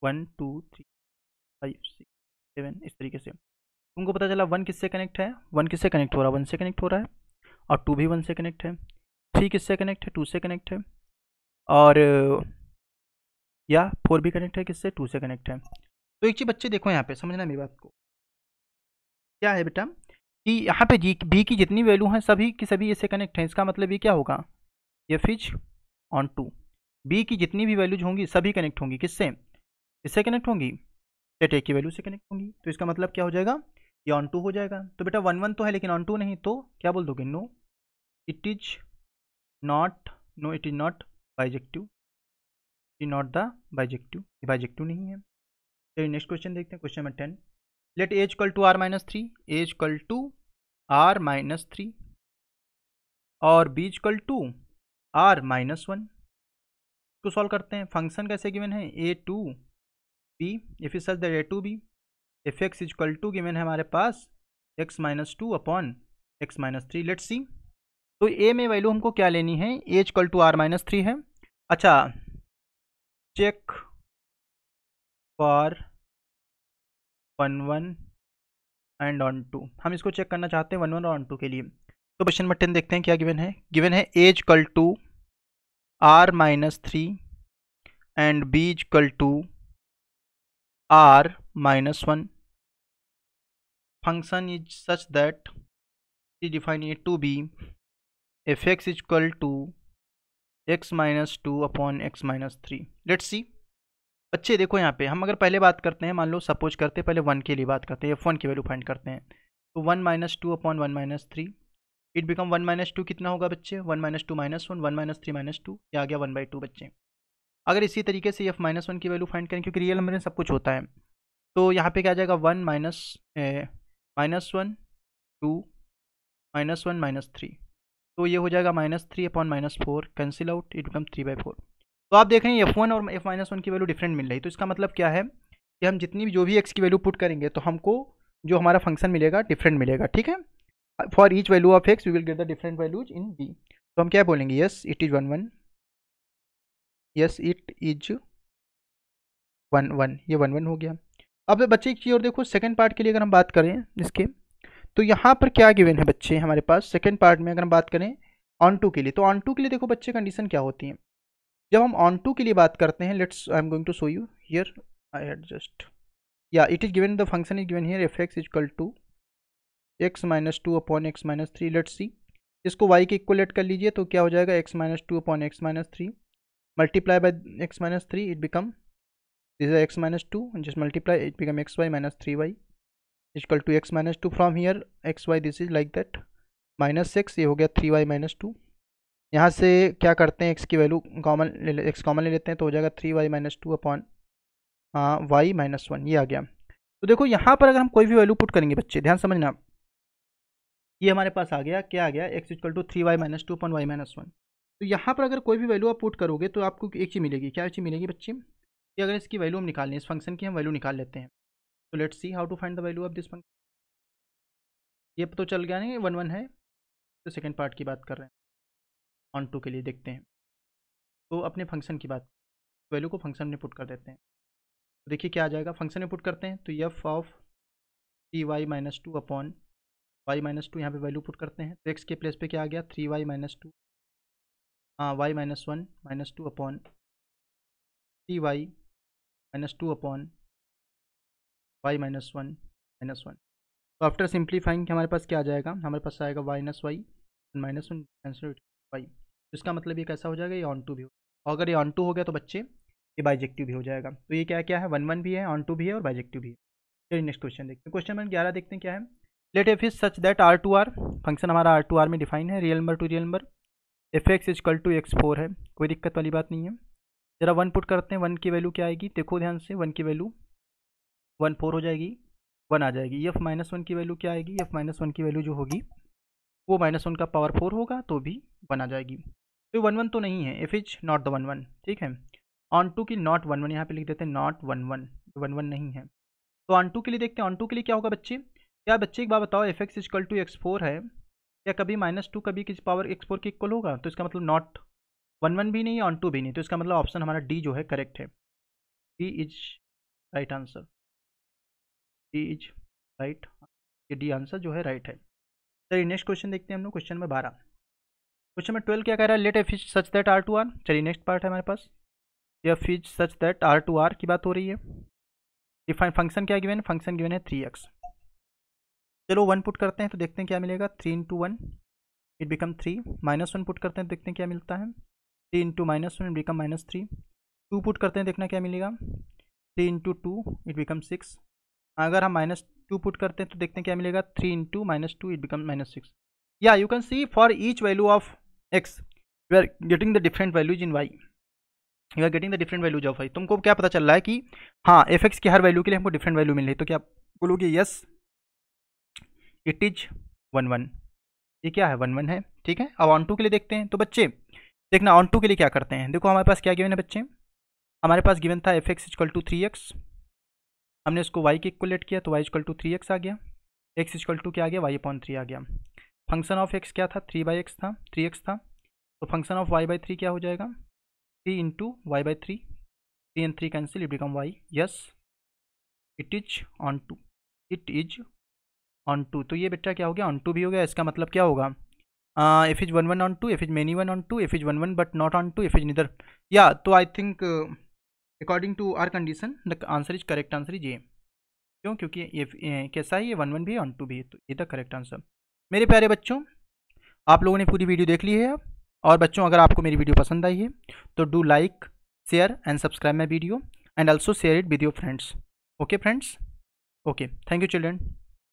one two three five six seven इस तरीके से तुमको पता चला वन किससे कनेक्ट है वन किससे कनेक्ट हो रहा है वन से कनेक्ट हो रहा है और टू भी वन से कनेक्ट है थ्री किससे कनेक्ट है टू से कनेक्ट है और या फोर भी कनेक्ट है किससे टू से कनेक्ट है तो एक चीज़ बच्चे देखो यहाँ पे समझना मेरी बात को क्या है बेटा कि यहाँ पे जी बी की जितनी वैल्यू हैं सभी की सभी इससे कनेक्ट हैं इसका मतलब ये क्या होगा ये फिज ऑन टू बी की जितनी भी वैल्यूज होंगी सभी कनेक्ट होंगी किससे इससे कनेक्ट होंगी सेट ए की वैल्यू से कनेक्ट होंगी तो इसका मतलब क्या हो जाएगा ये ऑन टू हो जाएगा तो बेटा वन वन तो है लेकिन ऑन टू नहीं तो क्या बोल दोगे no it is not no it is not bijective it is not the bijective ये बाइजेक्टिव नहीं है चलिए नेक्स्ट क्वेश्चन देखते हैं question number ten let A is equal to R minus three A is equal to R minus three और B is equal to R minus one को solve करते हैं फंक्शन कैसे गिवन है A to B f is that A to B f x कल to given है हमारे पास x minus two upon x minus three let see तो ए में वैल्यू हमको क्या लेनी है A is equal to R minus three है अच्छा check for one one and onto हम इसको चेक करना चाहते हैं वन वन और ऑन टू के लिए तो क्वेश्चन नंबर टेन देखते हैं क्या गिवन है गिवन है A is equal to R minus three and B is equal to R minus one function is such that is define A to B f x is equal to x minus two upon x minus three let's see बच्चे देखो यहाँ पे हम अगर पहले बात करते हैं मान लो सपोज करते हैं पहले वन के लिए बात करते हैं एफ वन की वैल्यू फाइंड करते हैं तो one minus two upon one minus three it become one minus two कितना होगा बच्चे one minus two minus one one minus three minus two या आ गया वन बाई टू बच्चे अगर इसी तरीके से एफ माइनस वन की वैल्यू फाइंड करें क्योंकि रियल नंबर में सब कुछ होता है तो यहाँ पे क्या आ जाएगा one minus minus one two minus one minus three तो ये हो जाएगा minus three upon minus four cancel out it become three by four तो आप देख रहे हैं एफ वन और एफ माइनस वन की वैल्यू डिफरेंट मिल रही है तो इसका मतलब क्या है कि हम जितनी भी जो भी एक्स की वैल्यू पुट करेंगे तो हमको जो हमारा फंक्शन मिलेगा डिफरेंट मिलेगा ठीक है for each value of x we will get the different values in b तो हम क्या बोलेंगे yes it is one one yes it is one one ये वन वन हो गया अब बच्चे की और देखो सेकेंड पार्ट के लिए अगर हम बात करें इसके तो यहाँ पर क्या गिवन है बच्चे हमारे पास सेकेंड पार्ट में अगर हम बात करें ऑन टू के लिए तो ऑन टू के लिए देखो बच्चे कंडीशन क्या होती है जब हम ऑन टू के लिए बात करते हैं let's I am going to show you here I adjust या it is given the function is given here f x is equal to x minus two upon x minus three let's see इसको y के इक्वलेट कर लीजिए तो क्या हो जाएगा x minus two upon x minus three multiply by x minus three it become this is x minus two जिस multiply it become x y minus three y is equal to x minus two from here x y this is like that minus six ये हो गया three y minus two यहाँ से क्या करते हैं x की वैल्यू कॉमन ले एक्स कॉमन ले लेते हैं तो हो जाएगा three y minus two upon y minus one ये आ गया तो देखो यहाँ पर अगर हम कोई भी वैल्यू पुट करेंगे बच्चे ध्यान समझना ये हमारे पास आ गया क्या आ गया x equal to three y minus two upon y minus one तो यहाँ पर अगर कोई भी वैल्यू आप पुट करोगे तो आपको एक चीज़ मिलेगी क्या चीज़ मिलेगी बच्चे कि अगर इसकी वैल्यू हम निकाल लें इस फंक्शन की हम वैल्यू निकाल लेते हैं तो let's see how to find the value of this function ये तो चल गया नहीं वन वन है तो सेकेंड पार्ट की बात कर रहे हैं ऑन टू के लिए देखते हैं तो अपने फंक्शन की बात वैल्यू को फंक्शन में पुट कर देते हैं तो देखिए क्या आ जाएगा फंक्शन में पुट करते हैं तो f of three y minus two upon y minus two यहाँ पर वैल्यू पुट करते हैं तो एक्स के प्लेस पे क्या आ गया थ्री वाई माइनस टू हाँ y minus one minus two upon three y minus two upon y minus one minus one तो आफ्टर सिंप्लीफाइंग हमारे पास क्या आ जाएगा हमारे पास आएगा minus y minus one y इसका मतलब ये कैसा हो जाएगा ये ऑन टू भी हो अगर ये ऑन टू हो गया तो बच्चे ये बाइजेक्टिव भी हो जाएगा तो ये क्या क्या है वन वन भी है ऑन टू भी है और बाइजेक्टिव भी है चलिए नेक्स्ट क्वेश्चन देखते हैं क्वेश्चन नंबर ग्यारह देखते हैं क्या है let f is such that R to R function हमारा आर टू आर में डिफाइन है real number to real number f x is equal to x four है कोई दिक्कत वाली बात नहीं है ज़रा वन पुट करते हैं वन की वैल्यू क्या आएगी देखो ध्यान से वन की वैल्यू वन फोर हो जाएगी वन आ जाएगी एफ माइनस वन की वैल्यू क्या आएगी एफ माइनस वन की वैल्यू जो होगी वो माइनस वन का पावर फोर होगा तो भी वन आ जाएगी तो वन वन तो नहीं है f is not the one one ठीक है ऑन टू की नॉट वन वन यहाँ पे लिख देते हैं not one one one one नहीं है तो ऑन टू के लिए देखते हैं ऑन टू के लिए क्या होगा बच्चे क्या बच्चे एक बार बताओ f x is equal to x four है या कभी माइनस टू कभी किसी पावर एक्स फोर के इक्वल होगा तो इसका मतलब नॉट वन वन भी नहीं ऑन टू भी नहीं तो इसका मतलब ऑप्शन हमारा डी जो है करेक्ट है D is right answer D is right ये डी आंसर जो है राइट है चलिए नेक्स्ट क्वेश्चन देखते हैं हम लोग क्वेश्चन नंबर बारह क्वेश्चन नंबर ट्वेल्व क्या कह रहा है let A f is such that R to R चलिए नेक्स्ट पार्ट है हमारे पास A f is such that R to R की बात हो रही है डिफाइन फंक्शन क्या गिवेन फंक्शन गिवेन है थ्री एक्स चलो वन पुट करते हैं तो देखते हैं क्या मिलेगा three into one it become three minus one put करते हैं तो देखते हैं क्या मिलता है three into minus one it become minus three two put करते हैं देखना क्या मिलेगा three into two it become six अगर हम माइनस टू पुट करते हैं तो देखते हैं क्या मिलेगा three into minus two it become minus six या you can see for each value of x you are getting the different values in y you are getting the different values of y तुमको क्या पता चल रहा है कि हाँ F x की हर वैल्यू के लिए हमको डिफरेंट वैल्यू मिल रही तो क्या बोलोगे yes it is one one ये क्या है वन वन है ठीक है अब ऑन टू के लिए देखते हैं तो बच्चे देखना ऑन टू के लिए क्या करते हैं देखो हमारे पास क्या गिवन है बच्चे हमारे पास गिवन था f x is equal to three x हमने उसको वाई के इक्वलेट किया तो y is equal to three x आ गया एक्स इजकल टू क्या आ गया वाई अपॉन थ्री आ गया फंक्शन ऑफ एक्स क्या था थ्री बाई एक्स था थ्री एक्स था तो function of y by three क्या हो जाएगा three into y by three three and three cancel it become y yes it is onto it is onto तो ये बेटा क्या हो गया ऑन टू भी हो गया इसका मतलब क्या होगा F is one one onto F is many one onto F is one one but not onto F is neither या तो I think according to our condition the answer is correct answer is ये क्यों क्योंकि ये कैसा है ये one one भी है ऑन टू भी है तो ये द करेक्ट आंसर मेरे प्यारे बच्चों आप लोगों ने पूरी वीडियो देख ली है और बच्चों अगर आपको मेरी वीडियो पसंद आई है तो do like share and subscribe my video and also share it with your friends okay friends okay thank you children